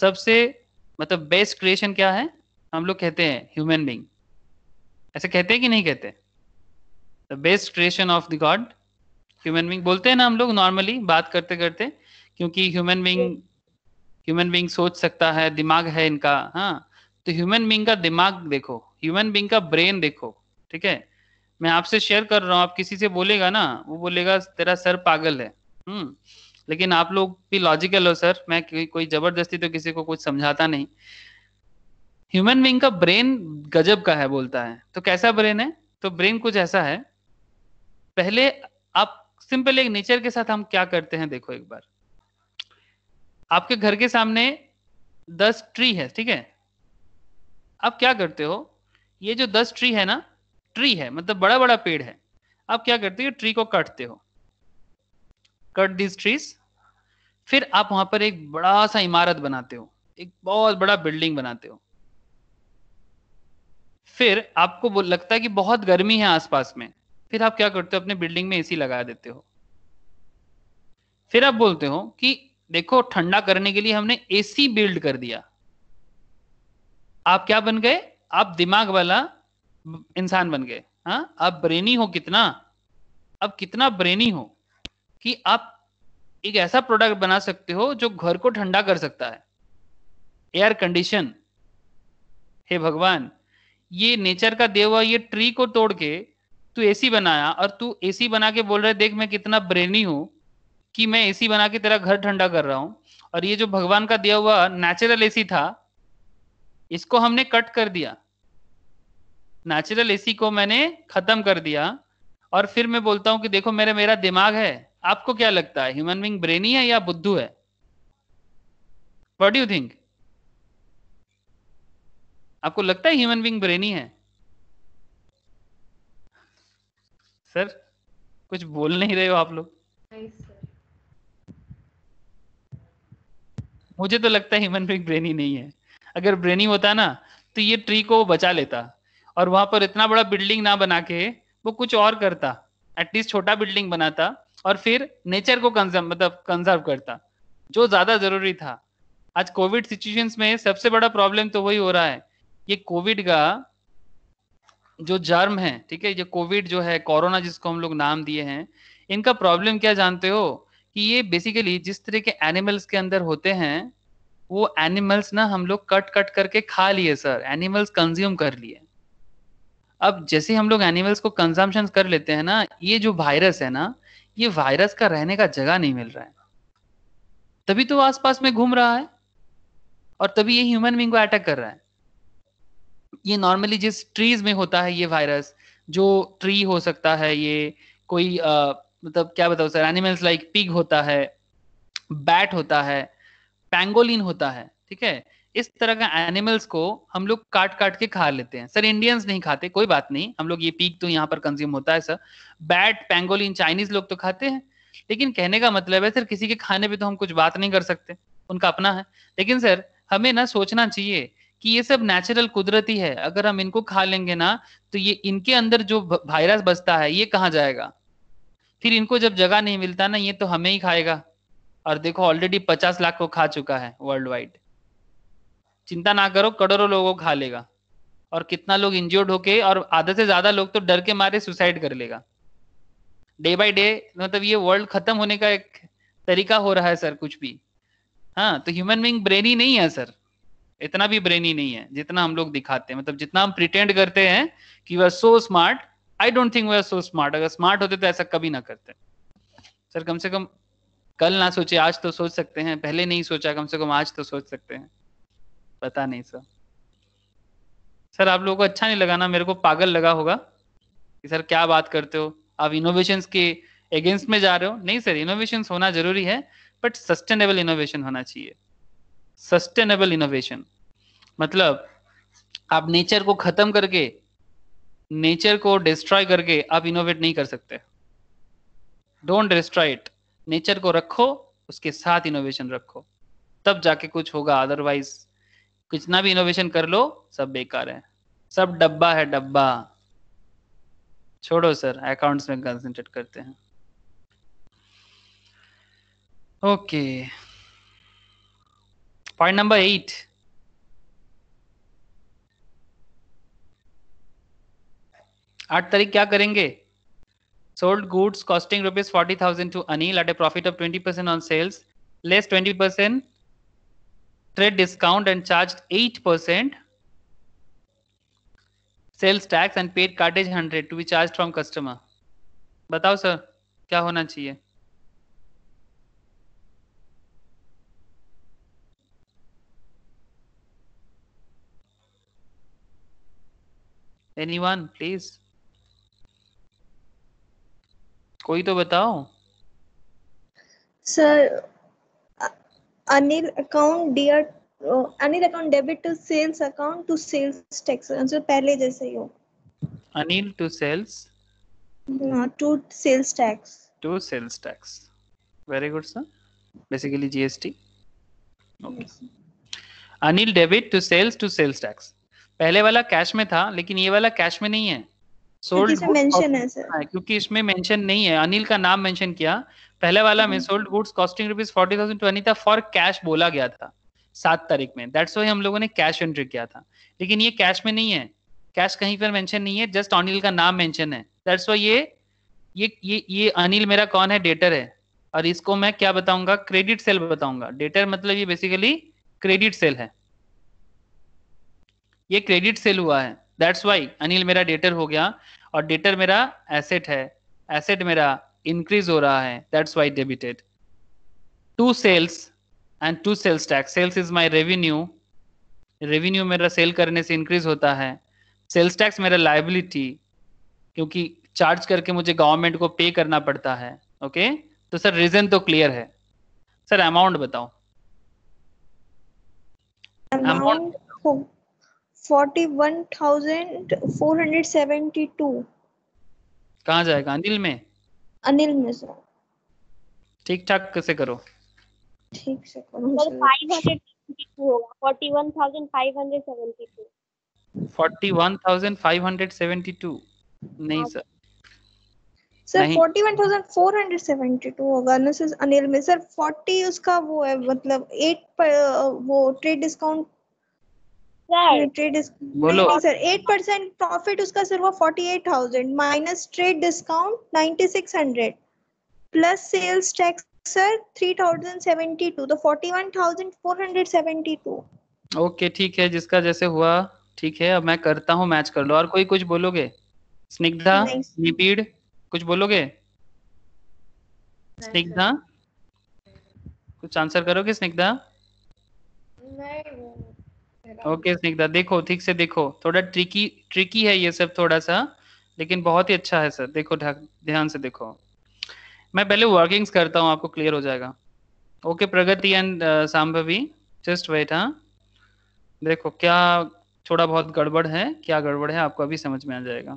सबसे मतलब बेस्ट क्रिएशन क्या है हम लोग कहते हैं ह्यूमन बींग ऐसे कहते हैं कि नहीं कहते best creation of the god human being बोलते हैं ना हम लोग नॉर्मली बात करते करते क्योंकि ह्यूमन बींग ह्यूमन बींग सोच सकता है दिमाग है इनका हाँ तो ह्यूमन बींग का दिमाग देखो ह्यूमन बींग का ब्रेन देखो ठीक है मैं आपसे शेयर कर रहा हूँ आप किसी से बोलेगा ना वो बोलेगा तेरा सर पागल है हम्म लेकिन आप लोग भी लॉजिकल हो सर मैं कोई जबरदस्ती तो किसी को कुछ समझाता नहीं ह्यूमन बींग का ब्रेन गजब का है बोलता है तो कैसा ब्रेन है तो ब्रेन कुछ ऐसा है पहले आप सिंपल एक नेचर के साथ हम क्या करते हैं देखो एक बार आपके घर के सामने दस ट्री है ठीक है आप क्या करते हो ये जो दस ट्री है ना ट्री है मतलब बड़ा बड़ा पेड़ है आप क्या करते हो ट्री को काटते हो कट दीज ट्रीज फिर आप वहां पर एक बड़ा सा इमारत बनाते हो एक बहुत बड़ा बिल्डिंग बनाते हो फिर आपको लगता है कि बहुत गर्मी है आसपास में फिर आप क्या करते हो अपने बिल्डिंग में एसी लगा देते हो फिर आप बोलते हो कि देखो ठंडा करने के लिए हमने एसी बिल्ड कर दिया आप क्या बन गए आप दिमाग वाला इंसान बन गए हाँ आप ब्रेनी हो कितना आप कितना ब्रेनी हो कि आप एक ऐसा प्रोडक्ट बना सकते हो जो घर को ठंडा कर सकता है एयर कंडीशन हे भगवान ये नेचर का देव है ये ट्री को तोड़ के तू एसी बनाया और तू एसी बना के बोल रहे देख मैं कितना ब्रेनी हूँ कि मैं एसी बना के तेरा घर ठंडा कर रहा हूँ और ये जो भगवान का दिया हुआ नेचुरल एसी था इसको हमने कट कर दिया नेचुरल एसी को मैंने खत्म कर दिया और फिर मैं बोलता हूँ कि देखो मेरा मेरा दिमाग है आपको क्या लगता है ह्यूमन बींग ब्रेनी है या बुद्धू है वट यू थिंक आपको लगता है ह्यूमन बींग ब्रेनी है सर कुछ बोल नहीं रहे हो आप लोग मुझे तो लगता है ह्यूमन बींग ब्रेनी नहीं है अगर ब्रेनी होता ना तो ये ट्री को बचा लेता और वहां पर इतना बड़ा बिल्डिंग ना बना के वो कुछ और करता एटलीस्ट छोटा बिल्डिंग बनाता और फिर नेचर को कंजर्व मतलब कंजर्व करता जो ज्यादा जरूरी था आज कोविड सिचुएशंस में सबसे बड़ा प्रॉब्लम तो वही हो रहा है ये कोविड का जो जर्म है ठीक है जो कोविड जो है कोरोना जिसको हम लोग नाम दिए हैं इनका प्रॉब्लम क्या जानते हो कि ये बेसिकली जिस तरह के एनिमल्स के अंदर होते हैं वो एनिमल्स ना हम लोग कट कट करके खा लिए सर एनिमल्स कंज्यूम कर लिए अब जैसे हम लोग एनिमल्स को कंजम्पशन कर लेते हैं ना ये जो वायरस है ना ये वायरस का रहने का जगह नहीं मिल रहा है तभी तो आसपास में घूम रहा है और तभी ये ह्यूमन बींग को अटैक कर रहा है ये नॉर्मली जिस ट्रीज में होता है ये वायरस जो ट्री हो सकता है ये कोई आ, मतलब क्या बताओ सर एनिमल्स लाइक पिग होता है बैट होता है पैंगोलिन होता है ठीक है इस तरह का एनिमल्स को हम लोग काट काट के खा लेते हैं सर इंडियंस नहीं खाते कोई बात नहीं हम लोग ये पीक तो यहाँ पर कंज्यूम होता है सर बैट पेंगोलिन चाइनीज लोग तो खाते हैं लेकिन कहने का मतलब है सर किसी के खाने पे तो हम कुछ बात नहीं कर सकते उनका अपना है लेकिन सर हमें ना सोचना चाहिए कि ये सब नेचुरल कुदरती है अगर हम इनको खा लेंगे ना तो ये इनके अंदर जो वायरस बचता है ये कहाँ जाएगा फिर इनको जब जगह नहीं मिलता ना ये तो हमें ही खाएगा और देखो ऑलरेडी पचास लाख को खा चुका है वर्ल्ड वाइड चिंता ना करो करोड़ों लोगों को खा लेगा और कितना लोग इंजर्ड होके और आधा से ज्यादा लोग तो डर के मारे सुसाइड कर लेगा डे बाय डे मतलब ये वर्ल्ड खत्म होने का एक तरीका हो रहा है सर कुछ भी हाँ तो ह्यूमन बींग ब्रेन ही नहीं है सर इतना भी ब्रेनी नहीं है जितना हम लोग दिखाते हैं मतलब जितना हम प्रिटेंड करते हैं कि we are so smart I don't think we are so smart अगर स्मार्ट होते तो ऐसा कभी ना करते सर कम से कम कल ना सोचे आज तो सोच सकते हैं पहले नहीं सोचा कम से कम आज तो सोच सकते हैं पता नहीं सर सर आप लोगों को अच्छा नहीं लगा ना मेरे को पागल लगा होगा कि सर क्या बात करते हो आप इनोवेशन के अगेंस्ट में जा रहे हो नहीं सर इनोवेशन होना जरूरी है बट सस्टेनेबल इनोवेशन होना चाहिए सस्टेनेबल इनोवेशन मतलब आप नेचर को खत्म करके नेचर को डिस्ट्रॉय करके आप इनोवेट नहीं कर सकते डोंट डिस्ट्रॉय इट नेचर को रखो उसके साथ इनोवेशन रखो तब जाके कुछ होगा अदरवाइज कितना भी इनोवेशन कर लो सब बेकार है सब डब्बा है डब्बा छोड़ो सर अकाउंट्स में कंसंट्रेट करते हैं okay okay. Point number eight. आठ तारीख क्या करेंगे sold goods costing rupees forty thousand to Anil at a profit of twenty percent on sales less twenty percent trade discount and charge eight percent sales tax and paid cartage hundred to be charge from customer बताओ sir क्या होना चाहिए anyone please कोई तो बताओ sir Anil account dear Anil account debit to sales account to sales tax answer पहले जैसे ही हो Anil to sales to sales tax to sales tax very good sir basically GST okay Anil debit to sales to sales tax पहले वाला cash में था लेकिन ये वाला कैश में नहीं है सोल्ड मेंशन है सर हाँ, क्योंकि इसमें मेंशन नहीं है अनिल का नाम मेंशन किया पहले वाला में sold goods costing rupees forty thousand to Anita for cash बोला गया था सात तारीख में दैट्स वही हम लोगों ने कैश एंट्री किया था लेकिन ये कैश में नहीं है कैश कहीं पर मेंशन नहीं है जस्ट अनिल का नाम मेंशन है दैट्स वाई ये ये ये ये अनिल मेरा कौन है डेटर है और इसको मैं क्या बताऊंगा क्रेडिट सेल बताऊंगा डेटर मतलब ये बेसिकली क्रेडिट सेल है ये क्रेडिट सेल हुआ है दैट्स वाई अनिल मेरा डेटर हो गया और डेटर मेरा एसेट है एसेट मेरा इंक्रीज हो रहा है that's why debited to sales and to sales tax sales is my revenue revenue मेरा सेल करने से इंक्रीज होता है सेल्स टैक्स मेरा लाइबिलिटी क्योंकि चार्ज करके मुझे गवर्नमेंट को पे करना पड़ता है ओके तो सर रीजन तो क्लियर है सर अमाउंट बताओ अमाउंट 41,472 कहाँ जाएगा अनिल में अनिल में सर ठीक ठाक कैसे करो ठीक से करो सर 572 होगा 41,572 41,572 नहीं सर सर 41,472 होगा ना सर अनिल में सर 40 उसका वो है मतलब 8 पर वो ट्रेड डिस्काउंट सर ट्रेड बोलो सर एट परसेंट प्रॉफिट उसका सर वो forty eight thousand minus trade discount ninety six hundred plus sales tax sir three thousand seventy two तो forty one thousand four hundred seventy two okay ठीक है जिसका जैसे हुआ ठीक है अब मैं करता हूँ मैच कर लो और कोई कुछ बोलोगे स्निग्धा निपीड कुछ बोलोगे स्निग्धा कुछ आंसर करोगे स्निग्धा नहीं ओके स्निग्धा देखो ठीक से देखो थोड़ा ट्रिकी ट्रिकी है ये सब थोड़ा सा लेकिन बहुत ही अच्छा है सर देखो ध्यान से देखो मैं पहले वर्किंग्स करता हूँ आपको क्लियर हो जाएगा okay Pragati and Sambhavi just wait हाँ देखो क्या थोड़ा बहुत गड़बड़ है क्या गड़बड़ है आपको अभी समझ में आ जाएगा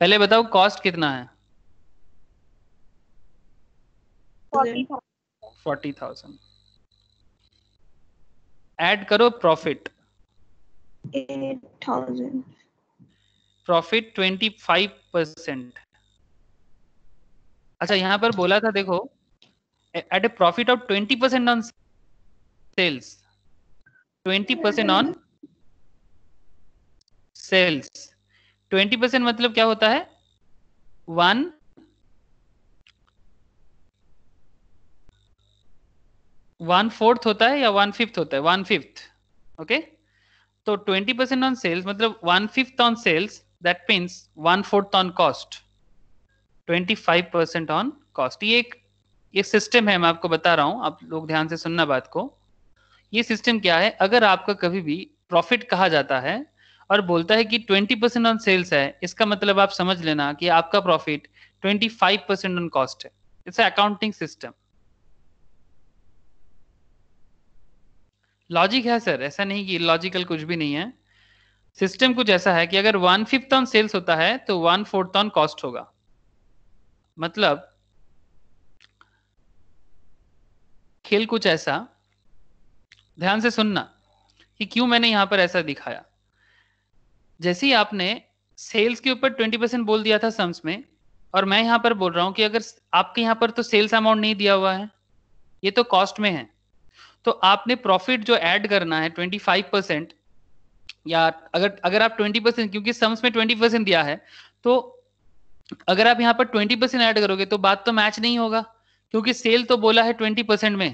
पहले बताओ कॉस्ट कितना है फोर्टी थाउजेंड ऐड करो profit thousand profit twenty five percent अच्छा यहां पर बोला था देखो at a profit of twenty percent on sales twenty percent on sales twenty percent मतलब क्या होता है वन वन फोर्थ होता है या वन फिफ्थ होता है वन फिफ्थ ओके तो ट्वेंटी परसेंट ऑन सेल्स मतलब one fifth on sales that means one fourth on cost twenty five percent on cost ये एक ये सिस्टम है मैं आपको बता रहा हूँ आप लोग ध्यान से सुनना बात को ये सिस्टम क्या है अगर आपका कभी भी प्रॉफिट कहा जाता है और बोलता है कि 20 परसेंट ऑन सेल्स है इसका मतलब आप समझ लेना कि आपका प्रॉफिट 25 परसेंट ऑन कॉस्ट है इट्स अकाउंटिंग सिस्टम लॉजिक है सर ऐसा नहीं कि लॉजिकल कुछ भी नहीं है सिस्टम कुछ ऐसा है कि अगर वन फिफ्थ ऑन सेल्स होता है तो वन फोर्थ ऑन कॉस्ट होगा मतलब खेल कुछ ऐसा ध्यान से सुनना कि क्यों मैंने यहां पर ऐसा दिखाया जैसे ही आपने सेल्स के ऊपर ट्वेंटी परसेंट बोल दिया था सम्स में और मैं यहां पर बोल रहा हूं कि अगर आपके यहाँ पर तो सेल्स अमाउंट नहीं दिया हुआ है ये तो कॉस्ट में है तो आपने प्रॉफिट जो ऐड करना है 25 परसेंट या अगर अगर आप 20 परसेंट क्योंकि सम्स में 20 परसेंट दिया है तो अगर आप यहाँ पर 20 परसेंट ऐड करोगे तो बात तो मैच नहीं होगा क्योंकि सेल तो बोला है 20 परसेंट में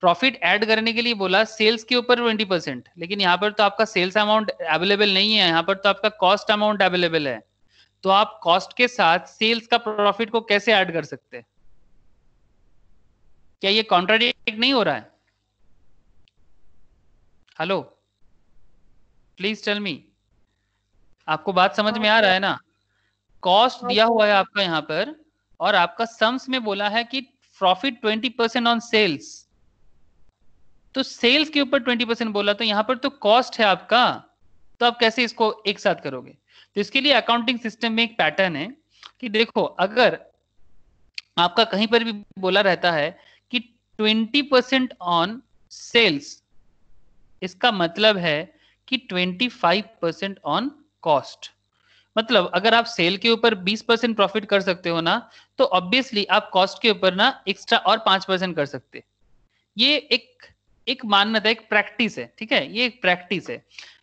प्रॉफिट ऐड करने के लिए बोला सेल्स के ऊपर 20 परसेंट लेकिन यहाँ पर तो आपका सेल्स अमाउंट अवेलेबल नहीं है यहाँ पर तो आपका कॉस्ट अमाउंट अवेलेबल है तो आप कॉस्ट के साथ सेल्स का प्रॉफिट को कैसे ऐड कर सकते हैं क्या ये कॉन्ट्राडिक कनेक्ट नहीं हो रहा है हेलो प्लीज टेल मी आपको बात समझ में आ रहा है ना कॉस्ट दिया हुआ है आपका यहाँ पर और आपका सम्स में बोला है कि profit twenty percent on sales तो सेल्स के ऊपर ट्वेंटी परसेंट बोला तो यहाँ पर तो कॉस्ट है आपका तो आप कैसे इसको एक साथ करोगे तो इसके लिए अकाउंटिंग सिस्टम में एक पैटर्न है कि देखो अगर आपका कहीं पर भी बोला रहता है ट्वेंटी परसेंट ऑन सेल्स इसका मतलब है कि twenty five percent on cost मतलब अगर आप सेल के ऊपर 20 परसेंट प्रॉफिट कर सकते हो ना तो ऑब्वियसली आप कॉस्ट के ऊपर ना एक्स्ट्रा और पांच परसेंट कर सकते ये एक एक मान्यता एक प्रैक्टिस है ठीक है ये एक प्रैक्टिस है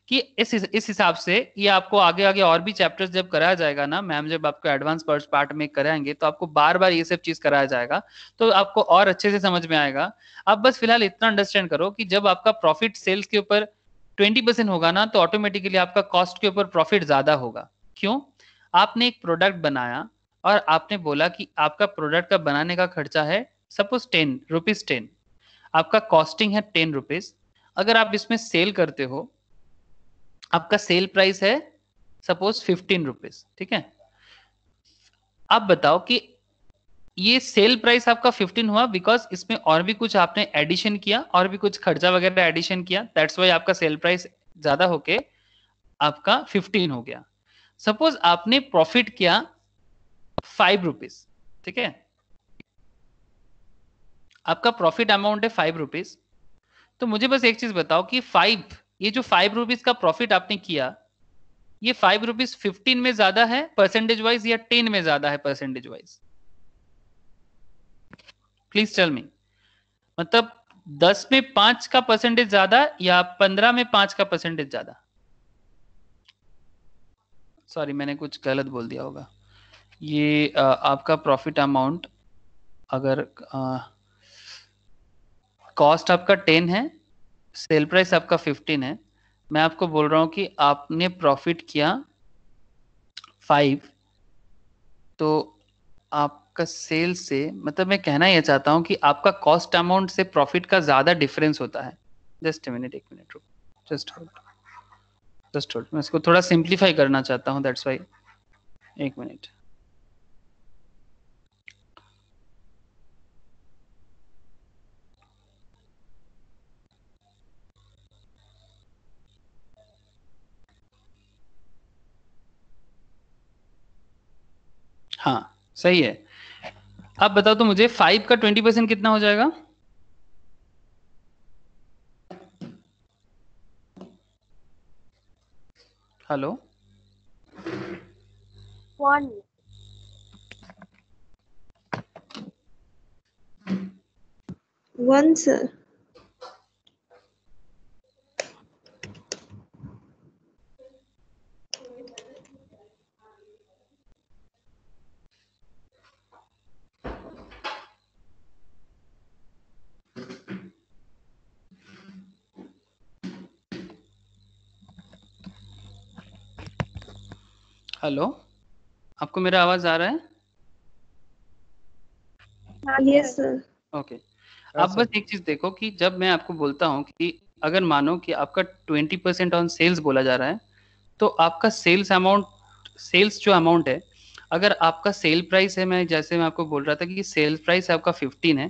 कि इस इस हिसाब से ये आपको आगे आगे और भी चैप्टर्स जब कराया जाएगा ना मैम जब आपको एडवांस फर्स्ट पार्ट में कराएंगे तो आपको बार बार ये सब चीज कराया जाएगा तो आपको और अच्छे से समझ में आएगा आप बस फिलहाल इतना अंडरस्टैंड करो कि जब आपका प्रॉफिट सेल्स के ऊपर ट्वेंटी परसेंट होगा ना तो ऑटोमेटिकली आपका कॉस्ट के ऊपर प्रॉफिट ज्यादा होगा क्यों आपने एक प्रोडक्ट बनाया और आपने बोला कि आपका प्रोडक्ट का बनाने का खर्चा है सपोज टेन रुपीज टेन आपका कॉस्टिंग है टेन रुपीज अगर आप इसमें सेल करते हो आपका सेल प्राइस है सपोज फिफ्टीन रुपीज ठीक है आप बताओ कि ये सेल प्राइस आपका 15 हुआ बिकॉज इसमें और भी कुछ आपने एडिशन किया और भी कुछ खर्चा वगैरह एडिशन किया दैट्स वाई आपका सेल प्राइस ज्यादा होके आपका 15 हो गया सपोज आपने प्रॉफिट किया फाइव रुपीज ठीक है आपका प्रॉफिट अमाउंट है फाइव रुपीज तो मुझे बस एक चीज बताओ कि फाइव ये जो फाइव रुपीज का प्रॉफिट आपने किया ये फाइव रुपीज फिफ्टीन में ज्यादा है परसेंटेज वाइज या टेन में ज्यादा है percentage wise please tell me मतलब दस में पांच का परसेंटेज ज्यादा या पंद्रह में पांच का परसेंटेज ज्यादा सॉरी मैंने कुछ गलत बोल दिया होगा ये आ, आपका प्रॉफिट अमाउंट अगर कॉस्ट आपका टेन है सेल प्राइस आपका फिफ्टीन है मैं आपको बोल रहा हूँ कि आपने प्रॉफिट किया फाइव तो आपका सेल से मतलब मैं कहना यह चाहता हूँ कि आपका कॉस्ट अमाउंट से प्रॉफिट का ज़्यादा डिफरेंस होता है जस्ट मिनट एक मिनट रुक जस्ट होल्ड जस्ट होल्ड मैं इसको थोड़ा सिंप्लीफाई करना चाहता हूँ दैट्स वाई एक मिनट हाँ सही है अब बताओ तो मुझे फाइव का ट्वेंटी परसेंट कितना हो जाएगा hello one one sir hello आपको मेरा आवाज आ रहा है यस सर ओके आप बस एक चीज देखो कि जब मैं आपको बोलता हूँ कि अगर मानो कि आपका ट्वेंटी परसेंट ऑन सेल्स बोला जा रहा है तो आपका सेल्स अमाउंट सेल्स जो अमाउंट है अगर आपका सेल प्राइस है मैं जैसे मैं आपको बोल रहा था कि सेल प्राइस आपका फिफ्टीन है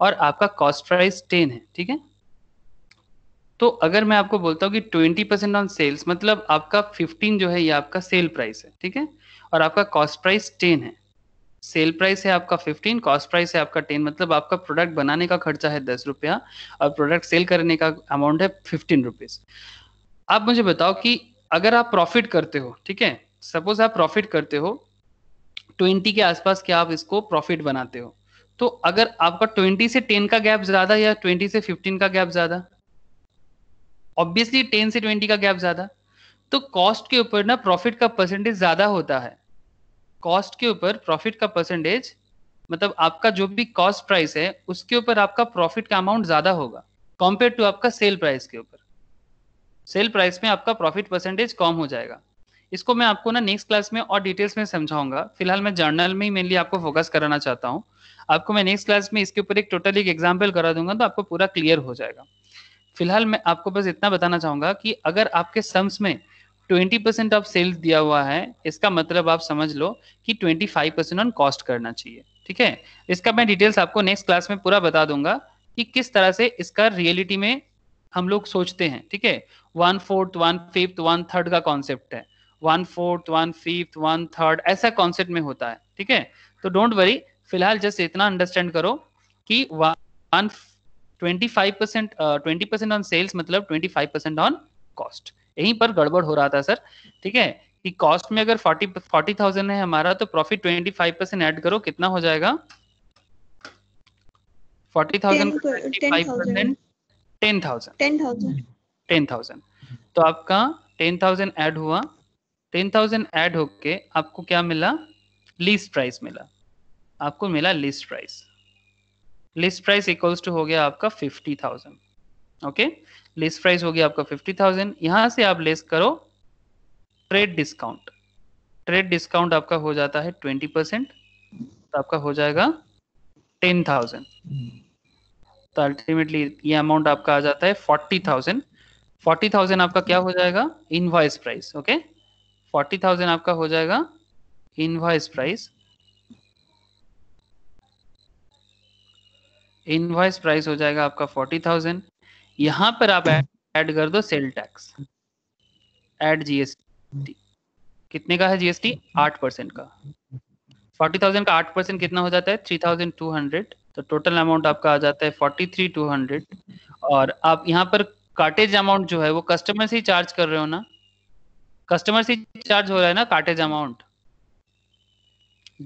और आपका कॉस्ट प्राइस टेन है ठीक है तो अगर मैं आपको बोलता हूँ कि ट्वेंटी परसेंट ऑन सेल्स मतलब आपका फिफ्टीन जो है ये आपका सेल प्राइस है ठीक है और आपका कॉस्ट प्राइस टेन है सेल प्राइस है आपका फिफ्टीन कॉस्ट प्राइस है आपका टेन मतलब आपका प्रोडक्ट बनाने का खर्चा है दस रुपया और प्रोडक्ट सेल करने का अमाउंट है फिफ्टीन रुपीज आप मुझे बताओ कि अगर आप प्रॉफिट करते हो ठीक है सपोज आप प्रॉफिट करते हो ट्वेंटी के आसपास क्या आप इसको प्रॉफिट बनाते हो तो अगर आपका ट्वेंटी से टेन का गैप ज्यादा या ट्वेंटी से फिफ्टीन का गैप ज्यादा ऑब्वियसली टेन से ट्वेंटी का गैप ज्यादा तो कॉस्ट के ऊपर ना प्रॉफिट का परसेंटेज ज्यादा होता है कॉस्ट के ऊपर प्रॉफिट का परसेंटेज मतलब आपका जो भी कॉस्ट प्राइस है उसके ऊपर आपका प्रॉफिट का अमाउंट ज्यादा होगा कंपेयर टू आपका सेल प्राइस के ऊपर सेल प्राइस में आपका प्रॉफिट परसेंटेज कम हो जाएगा इसको मैं आपको ना नेक्स्ट क्लास में और डिटेल्स में समझाऊंगा फिलहाल मैं जर्नल में ही मेनली आपको फोकस कराना चाहता हूँ आपको मैं नेक्स्ट क्लास में इसके ऊपर एक टोटल एक एग्जाम्पल करा दूंगा तो आपको पूरा क्लियर हो जाएगा फिलहाल मैं आपको बस इतना बताना चाहूंगा कि अगर आपके सम्स में 20 परसेंट ऑफ सेल्स दिया हुआ है इसका मतलब आप समझ लो कि 25 फाइव परसेंट ऑन कॉस्ट करना चाहिए ठीक है इसका मैं डिटेल्स आपको नेक्स्ट क्लास में पूरा बता दूंगा कि किस तरह से इसका रियलिटी में हम लोग सोचते हैं ठीक है one fourth one fifth one third का कॉन्सेप्ट है one fourth one fifth one third ऐसा कॉन्सेप्ट में होता है ठीक है तो डोंट वरी फिलहाल जस्ट इतना अंडरस्टैंड करो कि one 25% twenty percent on sales मतलब 25% ऑन कॉस्ट यहीं पर गड़बड़ हो रहा था सर ठीक है कि कॉस्ट में अगर फोर्टी फोर्टी थाउजेंड है हमारा तो profit twenty five percent add करो कितना हो जाएगा forty thousand ten thousand ten thousand तो आपका टेन थाउजेंड एड हुआ टेन थाउजेंड एड होके आपको क्या मिला लीस्ट प्राइस मिला आपको मिला list price list price equals to हो गया आपका fifty thousand okay list price हो गया आपका फिफ्टी थाउजेंड यहां से आप लेस करो ट्रेड डिस्काउंट ट्रेड डिस्काउंट आपका हो जाता है ट्वेंटी परसेंट तो आपका हो जाएगा टेन थाउजेंड तो अल्टीमेटली ये अमाउंट आपका आ जाता है फोर्टी थाउजेंड फोर्टी थाउजेंड आपका क्या हो जाएगा invoice price okay forty thousand आपका हो जाएगा इनवाइस प्राइस इनवॉइस प्राइस हो जाएगा आपका फोर्टी थाउजेंड यहाँ पर आप ऐड कर दो सेल टैक्स एड जीएसटी कितने का है जीएसटी आठ परसेंट का फोर्टी थाउजेंड का आठ परसेंट कितना हो जाता है थ्री थाउजेंड टू हंड्रेड तो टोटल अमाउंट आपका आ जाता है फोर्टी थ्री टू हंड्रेड और आप यहाँ पर कार्टेज अमाउंट जो है वो कस्टमर से ही चार्ज कर रहे हो ना कस्टमर से चार्ज हो रहा है ना कार्टेज अमाउंट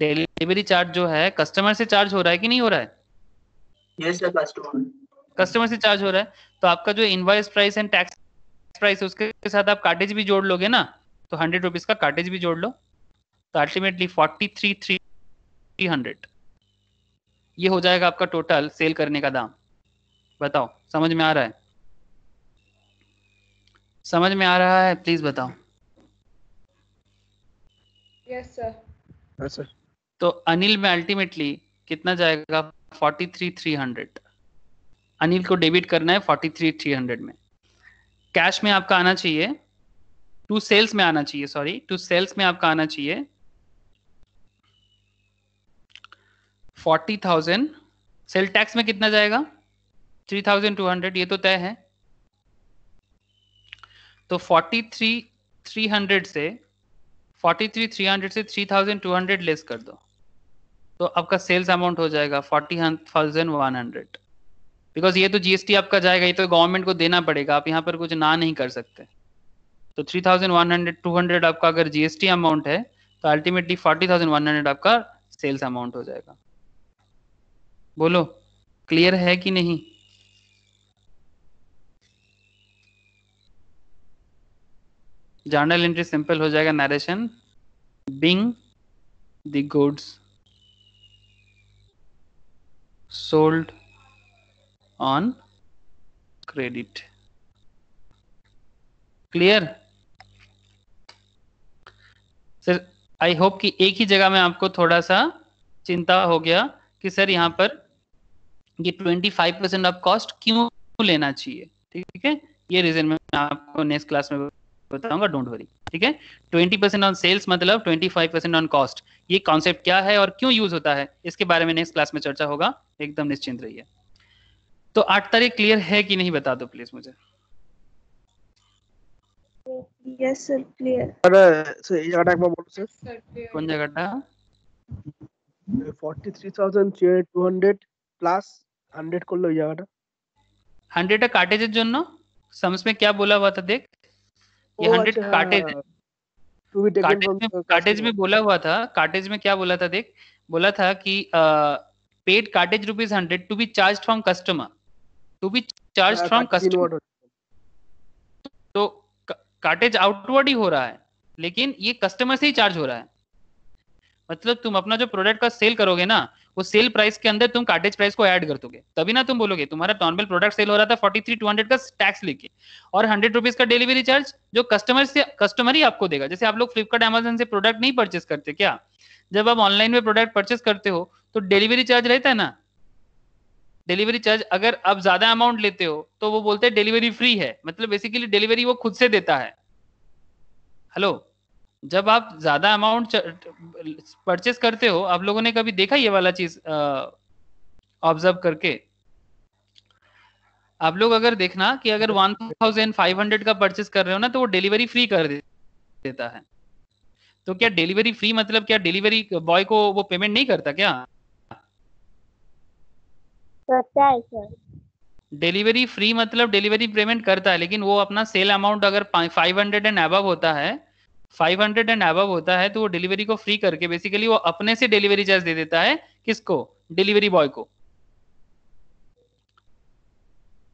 डिलीवरी चार्ज जो है कस्टमर से चार्ज हो रहा है कि नहीं हो रहा है कस्टमर से चार्ज हो रहा है तो आपका जो invoice price and tax price उसके साथ आप कार्टेज भी जोड़ लोगे ना तो हंड्रेड रुपीज का कार्टेज भी जोड़ लो तो ultimately forty three three three hundred ये हो जाएगा आपका टोटल सेल करने का दाम बताओ समझ में आ रहा है समझ में आ रहा है प्लीज बताओ यस सर तो अनिल में अल्टीमेटली कितना जाएगा forty three three hundred Anil को डेबिट करना है फोर्टी थ्री थ्री हंड्रेड में कैश में आपका आना चाहिए टू सेल्स में आना चाहिए सॉरी टू सेल्स में आपका आना चाहिए फोर्टी थाउजेंड सेल टैक्स में कितना जाएगा थ्री थाउजेंड टू हंड्रेड ये तो तय है तो फोर्टी थ्री थ्री हंड्रेड से फोर्टी थ्री थ्री हंड्रेड से three thousand two hundred less कर दो तो आपका सेल्स अमाउंट हो जाएगा forty thousand one hundred because ये तो जीएसटी आपका जाएगा ये तो गवर्नमेंट को देना पड़ेगा आप यहाँ पर कुछ ना नहीं कर सकते तो three thousand one hundred two hundred आपका अगर जीएसटी अमाउंट है तो ultimately forty thousand one hundred आपका सेल्स अमाउंट हो जाएगा बोलो क्लियर है कि नहीं जर्नल एंट्री सिंपल हो जाएगा narration being the goods sold on credit clear sir I hope ki एक ही जगह में आपको थोड़ा सा चिंता हो गया कि सर yahan पर ye 25 परसेंट ऑफ कॉस्ट क्यों लेना चाहिए ठीक है ये रीजन में आपको नेक्स्ट क्लास में बताऊंगा डोंट वरी ठीक है 20 परसेंट ऑन सेल्स मतलब 25 परसेंट ऑन कॉस्ट ये कॉन्सेप्ट क्या है और क्यों यूज होता है इसके बारे में नेक्स्ट क्लास में चर्चा होगा एकदम निश्चिंत रहिए तो आठ तारीख क्लियर है कि नहीं बता दो प्लीज मुझे yes sir clear sir sir sir क्या बोला हुआ था देख ये 100 cartage to be taken cartage में बोला हुआ था कार्टेज में क्या बोला था देख बोला था कि paid cartage rupees hundred to be charge from customer to be charge from customer तो कार्टेज आउटवर्ड ही हो रहा है लेकिन ये कस्टमर से ही चार्ज हो रहा है मतलब तुम अपना जो प्रोडक्ट का सेल करोगे ना वो सेल प्राइस के अंदर तुम कार्टेज प्राइस को ऐड कर दोगे तभी ना तुम बोलोगे तुम्हारा नॉर्मल प्रोडक्ट सेल हो रहा था फोर्टी थ्री टू हंड्रेड का टैक्स लेके और हंड्रेड रुपीज का डिलीवरी चार्ज जो कस्टमर से कस्टमर ही आपको देगा जैसे आप लोग फ्लिपकार्ट एमेजन से प्रोडक्ट नहीं परचेस करते क्या जब आप ऑनलाइन में प्रोडक्ट परचेस करते हो तो डिलीवरी चार्ज रहता है ना डिलीवरी चार्ज अगर आप ज्यादा अमाउंट लेते हो तो वो बोलते हैं डिलीवरी फ्री है मतलब बेसिकली डिलीवरी वो खुद से देता है हेलो जब आप ज्यादा अमाउंट परचेस करते हो आप लोगों ने कभी देखा ये वाला चीज ऑब्जर्व करके आप लोग अगर देखना कि अगर 1500 का परचेस कर रहे हो ना तो वो डिलीवरी फ्री कर देता है तो क्या डिलीवरी फ्री मतलब क्या डिलीवरी बॉय को वो पेमेंट नहीं करता क्या डिलीवरी फ्री मतलब डिलीवरी पेमेंट करता है लेकिन वो अपना सेल अमाउंट अगर 500 एंड अब होता है फाइव हंड्रेड एंड अबव होता है तो वो डिलीवरी को फ्री करके बेसिकली वो अपने से डिलीवरी चार्ज दे देता है किसको डिलीवरी बॉय को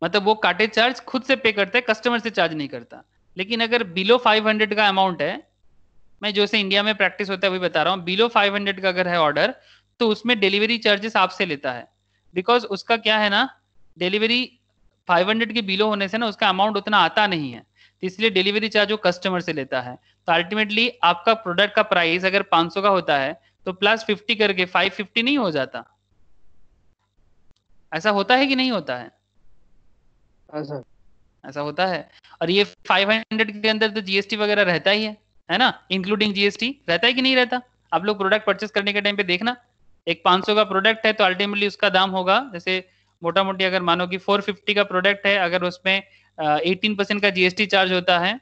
मतलब वो काटे चार्ज खुद से पे करता है कस्टमर से चार्ज नहीं करता लेकिन अगर बिलो 500 का अमाउंट है मैं जो से इंडिया में प्रैक्टिस होता है वही बता रहा हूँ बिलो 500 का अगर है ऑर्डर तो उसमें डिलीवरी चार्जेस आपसे लेता है बिकॉज उसका क्या है ना डिलीवरी 500 के बिलो होने से ना उसका अमाउंट उतना आता नहीं है तो इसलिए डिलीवरी चार्ज वो कस्टमर से लेता है तो अल्टीमेटली आपका प्रोडक्ट का प्राइस अगर 500 का होता है तो प्लस 50 करके 550 नहीं हो जाता ऐसा होता है कि नहीं होता है ऐसा ऐसा होता है और ये 500 के अंदर तो जीएसटी वगैरह रहता ही है है ना इंक्लूडिंग जीएसटी रहता है कि नहीं रहता आप लोग प्रोडक्ट परचेस करने के टाइम पे देखना एक 500 का प्रोडक्ट है तो अल्टीमेटली उसका दाम होगा जैसे मोटा मोटी अगर मानो कि 450 का प्रोडक्ट है अगर उसमें एटीन परसेंट का जीएसटी चार्ज होता है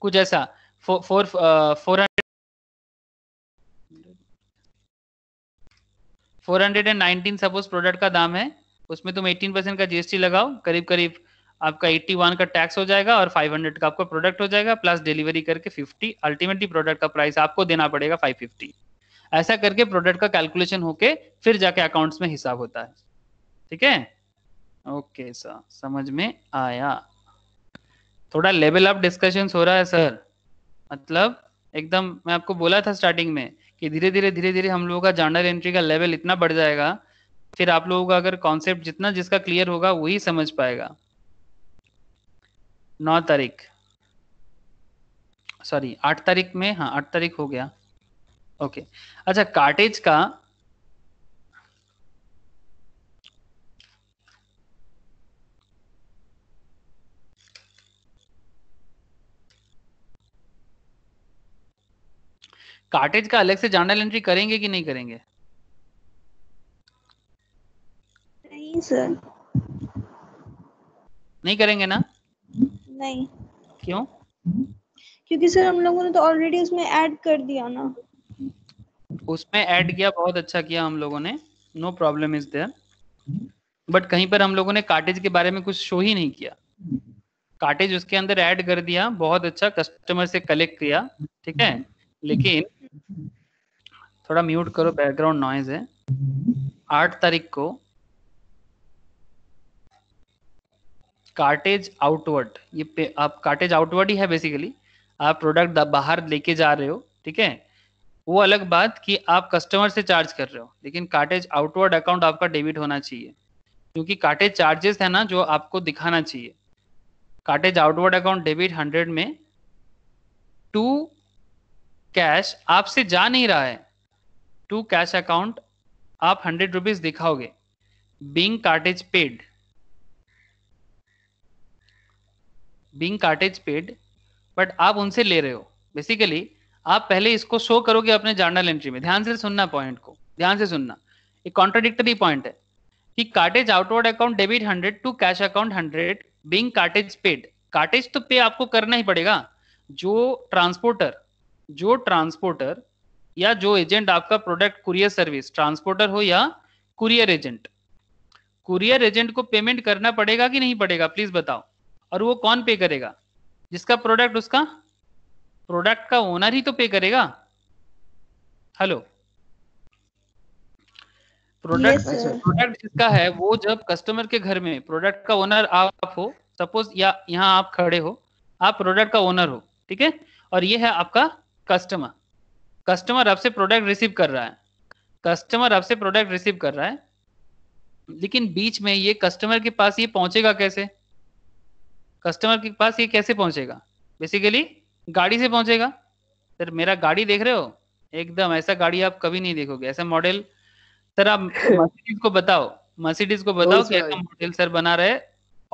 कुछ ऐसा four four hundred four hundred and nineteen suppose product का दाम है उसमें तुम एटीन परसेंट का जीएसटी लगाओ करीब करीब आपका एट्टी वन का टैक्स हो जाएगा और फाइव हंड्रेड का आपका प्रोडक्ट हो जाएगा प्लस डिलीवरी करके फिफ्टी अल्टीमेटली प्रोडक्ट का प्राइस आपको देना पड़ेगा फाइव फिफ्टी ऐसा करके प्रोडक्ट का कैलकुलेशन होके फिर जाके अकाउंट्स में हिसाब होता है ठीक है ओके सर समझ में आया थोड़ा लेवल अप डिस्कशन हो रहा है सर मतलब एकदम मैं आपको बोला था स्टार्टिंग में कि धीरे धीरे धीरे धीरे हम लोगों का जर्नल एंट्री का लेवल इतना बढ़ जाएगा फिर आप लोगों का अगर कॉन्सेप्ट जितना जिसका क्लियर होगा वही समझ पाएगा नौ तारीख सॉरी आठ तारीख में हाँ आठ तारीख हो गया ओके अच्छा कार्टेज का कार्टेज का अलग से जर्नल एंट्री करेंगे कि नहीं करेंगे नहीं सर नहीं करेंगे ना नहीं क्यों क्योंकि सर हम लोगों ने तो ऑलरेडी उसमें ऐड कर दिया ना उसमें ऐड किया बहुत अच्छा किया हम लोगों ने no problem is there but कहीं पर हम लोगों ने कार्टेज के बारे में कुछ शो ही नहीं किया कार्टेज उसके अंदर ऐड कर दिया बहुत अच्छा कस्टमर से कलेक्ट किया ठीक है लेकिन थोड़ा म्यूट करो बैकग्राउंड नॉइज है आठ तारीख को कार्टेज आउटवर्ड ये पे, आप कार्टेज आउटवर्ड ही है बेसिकली आप प्रोडक्ट बाहर लेके जा रहे हो ठीक है वो अलग बात कि आप कस्टमर से चार्ज कर रहे हो लेकिन कार्टेज आउटवर्ड अकाउंट आपका डेबिट होना चाहिए क्योंकि कार्टेज चार्जेस है ना जो आपको दिखाना चाहिए cartage outward account debit hundred में टू कैश आपसे जा नहीं रहा है टू कैश अकाउंट आप हंड्रेड रुपीज दिखाओगे being cartage paid being cartage paid but आप उनसे ले रहे हो बेसिकली आप पहले इसको शो करोगे अपने जर्नल एंट्री में ध्यान से सुनना पॉइंट को ध्यान से सुनना एक कॉन्ट्रोडिक्टरी पॉइंट है कि cartage outward account debit hundred to cash account hundred being cartage paid cartage तो पे आपको करना ही पड़ेगा जो ट्रांसपोर्टर जो ट्रांसपोर्टर या जो एजेंट आपका प्रोडक्ट कुरियर सर्विस ट्रांसपोर्टर हो या कुरियर एजेंट कुरियर एजेंट को पेमेंट करना पड़ेगा कि नहीं पड़ेगा प्लीज बताओ और वो कौन पे करेगा जिसका प्रोडक्ट उसका प्रोडक्ट का ओनर ही तो पे करेगा हेलो प्रोडक्ट प्रोडक्ट जिसका है वो जब कस्टमर के घर में प्रोडक्ट का ओनर आप हो सपोज या यहाँ आप खड़े हो आप प्रोडक्ट का ओनर हो ठीक है और ये है आपका कस्टमर कस्टमर आपसे प्रोडक्ट रिसीव कर रहा है कस्टमर आपसे प्रोडक्ट रिसीव कर रहा है लेकिन बीच में ये कस्टमर के पास ये पहुंचेगा कैसे कस्टमर के पास ये कैसे पहुंचेगा बेसिकली गाड़ी से पहुंचेगा सर मेरा गाड़ी देख रहे हो एकदम ऐसा गाड़ी आप कभी नहीं देखोगे ऐसा मॉडल सर आप मर्सिडीज *laughs* को बताओ मर्सिडीज को बताओ कि ऐसा मॉडल सर बना रहे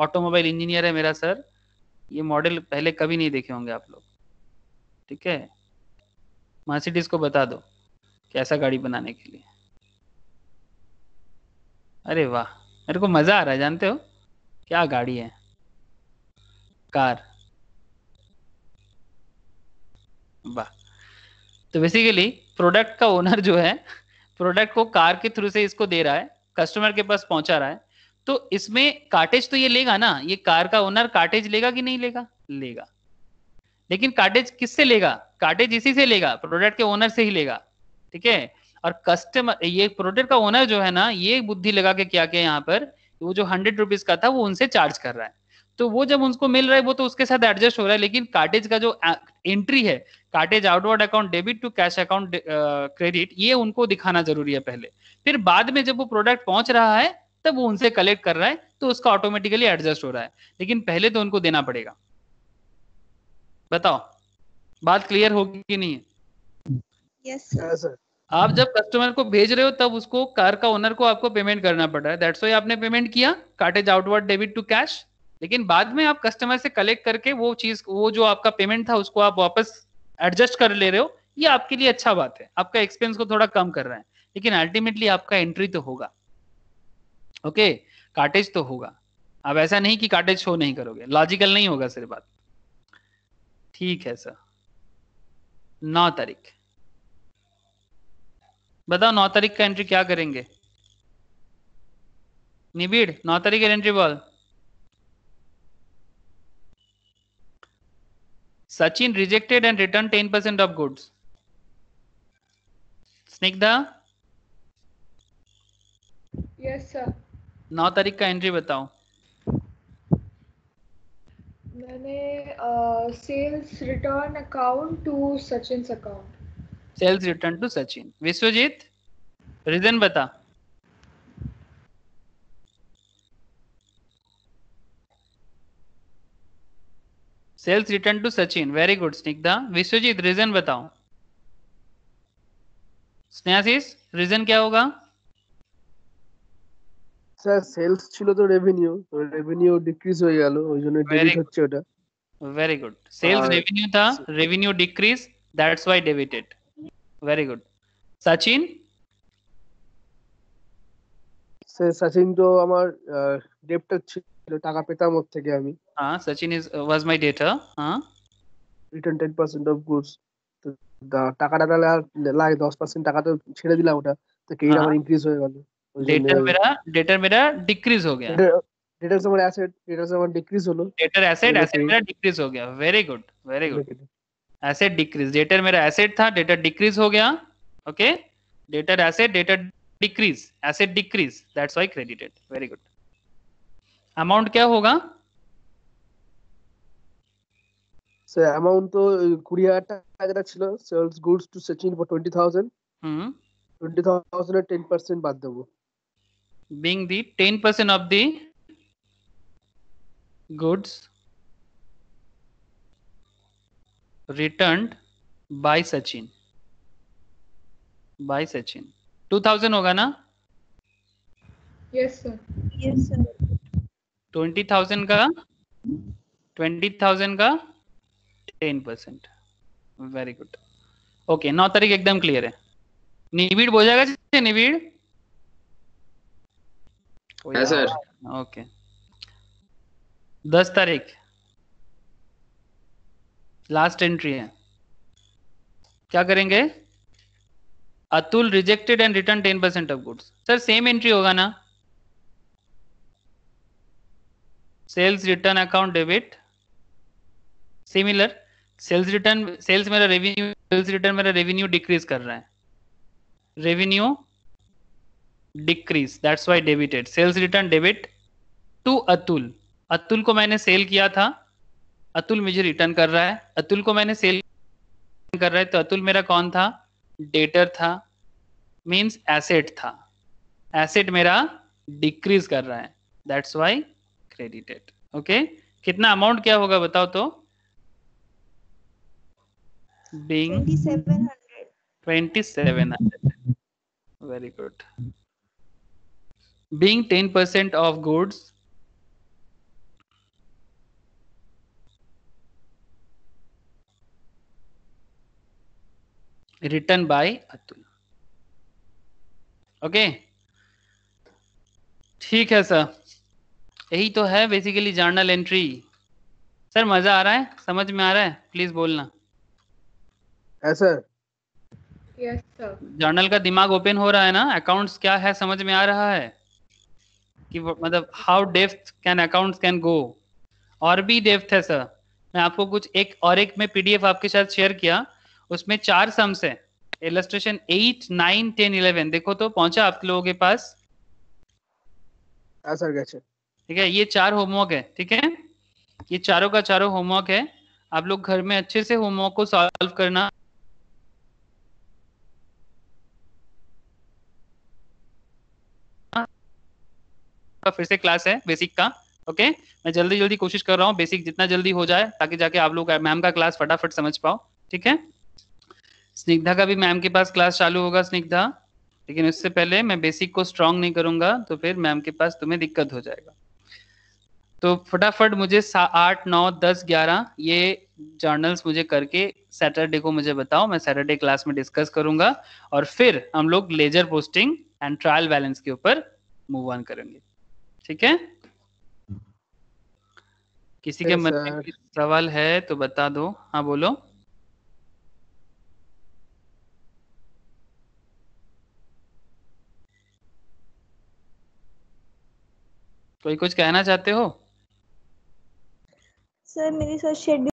ऑटोमोबाइल इंजीनियर है मेरा सर ये मॉडल पहले कभी नहीं देखे होंगे आप लोग ठीक है मर्सिडीज को बता दो कैसा गाड़ी बनाने के लिए अरे वाह मेरे को मजा आ रहा है जानते हो क्या गाड़ी है कार वाह तो बेसिकली प्रोडक्ट का ओनर जो है प्रोडक्ट को कार के थ्रू से इसको दे रहा है कस्टमर के पास पहुंचा रहा है तो इसमें कार्टेज तो ये लेगा ना ये कार का ओनर कार्टेज लेगा कि नहीं लेगा लेगा लेकिन कार्टेज किससे लेगा कार्टेज इसी से लेगा प्रोडक्ट के ओनर से ही लेगा ठीक है और कस्टमर ये प्रोडक्ट का ओनर जो है ना ये बुद्धि लगा के क्या किया यहाँ पर वो जो हंड्रेड रुपीज का था वो उनसे चार्ज कर रहा है तो वो जब उनको मिल रहा है वो तो उसके साथ एडजस्ट हो रहा है लेकिन कार्टेज का जो एंट्री है cartage outward account debit to cash account credit ये उनको दिखाना जरूरी है पहले फिर बाद में जब वो प्रोडक्ट पहुंच रहा है तब वो उनसे कलेक्ट कर रहा है तो उसका ऑटोमेटिकली एडजस्ट हो रहा है लेकिन पहले तो उनको देना पड़ेगा बताओ बात क्लियर होगी कि नहीं है yes, हाँ, आप जब कस्टमर को भेज रहे हो तब उसको कार का ओनर को आपको पेमेंट करना पड़ रहा है दैट्स आपने पेमेंट किया cartage outward debit to cash लेकिन बाद में आप कस्टमर से कलेक्ट करके वो चीज वो जो आपका पेमेंट था उसको आप वापस एडजस्ट कर ले रहे हो ये आपके लिए अच्छा बात है आपका एक्सपेंस को थोड़ा कम कर रहा है लेकिन अल्टीमेटली आपका एंट्री तो होगा ओके कार्टेज काटेज तो होगा अब ऐसा नहीं कि काटेज शो नहीं करोगे लॉजिकल नहीं होगा सिर्फ बात ठीक है सर नौ तारीख बताओ नौ तारीख का एंट्री क्या करेंगे निबिड़ नौ तारीख का एंट्री बॉल Sachin rejected and return ten percent off goods Snigdha yes sir नौ तारीख का एंट्री बताओ sales return account to Sachin's account. Sales return to Sachin. Vishwajit, reason bata. Sales return to Sachin. Very good, Snigda. Vishwajit, reason बताओ Snyasis, reason kya hoga? Sir sales ছিল তো revenue তো revenue decrease হয়ে গেল ওই জন্য debit হচ্ছে ওটা very good sales uh, revenue tha revenue decrease that's why debited very good sachin sachin to amar debtor chilo taka petam ওর থেকে আমি ha sachin is was my debtor ha return 10% of goods টাকাটা তাহলে আর লাগে 10% টাকা তো ছেড়ে দিলাম ওটা তো কেই আমার ইনক্রিজ হয়ে গেল ডেটার মেরা ডেটার মেরা ডিক্রিজ हो गया debtors amount asset debtors amount decrease holo debtor asset asset मेरा decrease हो गया very good very good asset decrease debtor मेरा asset था debtor decrease हो गया okay debtor asset debtor decrease asset decrease that's why credited very good amount क्या होगा sir amount तो 20000 টাকা যেটা ছিল sales goods to sachin for 20000 হুম 20000 এর 10% বাদ দেব being the 10% of the goods returned by Sachin. By Sachin. 2000 होगा ना? Yes sir. Yes sir. 20,000 का 20,000 का 10 परसेंट वेरी गुड ओके नौ तारीख एकदम क्लियर है निबिड़ हो जाएगा निबिड़ सर ओके दस तारीख लास्ट एंट्री है क्या करेंगे Atul rejected and return ten percent off goods sir same entry होगा ना sales return account debit similar sales return sales मेरा रेवेन्यू सेल्स रिटर्न मेरा रेवेन्यू डिक्रीज कर रहा है revenue decrease that's why debited sales return debit to Atul Atul को मैंने cell किया था अतुल मुझे रिटर्न कर रहा है अतुल को मैंने सेल कर रहा है तो अतुल मेरा कौन था डेटर था मीन्स एसेट था एसेट मेरा डिक्रीज कर रहा है दैट्स वाई क्रेडिटेड ओके कितना अमाउंट क्या होगा बताओ तो twenty seven hundred very good being ten percent off goods written by Atul. Okay ठीक है सर यही तो है बेसिकली जर्नल एंट्री सर मजा आ रहा है समझ में आ रहा है प्लीज बोलना सर yes, जर्नल का दिमाग ओपन हो रहा है ना अकाउंट्स क्या है समझ में आ रहा है कि मतलब how depth can accounts can go और भी डेफ्थ है सर मैं आपको कुछ एक और एक में पीडीएफ आपके साथ शेयर किया उसमें चार सम्स है illustration eight nine ten eleven देखो तो पहुंचा आप लोगों के पास सर हाँ, ठीक है ये चार होमवर्क है ठीक है ये चारों का चारों होमवर्क है आप लोग घर में अच्छे से होमवर्क को सॉल्व करना फिर से क्लास है बेसिक का ओके मैं जल्दी जल्दी कोशिश कर रहा हूँ बेसिक जितना जल्दी हो जाए ताकि जाके आप लोग मैम का क्लास फटाफट समझ पाओ ठीक है स्निग्धा का भी मैम के पास क्लास चालू होगा स्निग्धा लेकिन उससे पहले मैं बेसिक को स्ट्रांग नहीं करूंगा तो फिर मैम के पास तुम्हें दिक्कत हो जाएगा तो फटाफट मुझे आठ नौ दस ग्यारह ये जर्नल्स मुझे करके सैटरडे को मुझे बताओ मैं सैटरडे क्लास में डिस्कस करूंगा और फिर हम लोग ledger posting and trial balance के ऊपर मूव ऑन करेंगे ठीक है किसी के मन में सवाल है तो बता दो हाँ बोलो कोई कुछ कहना चाहते हो सर मेरी सर शेड्यूल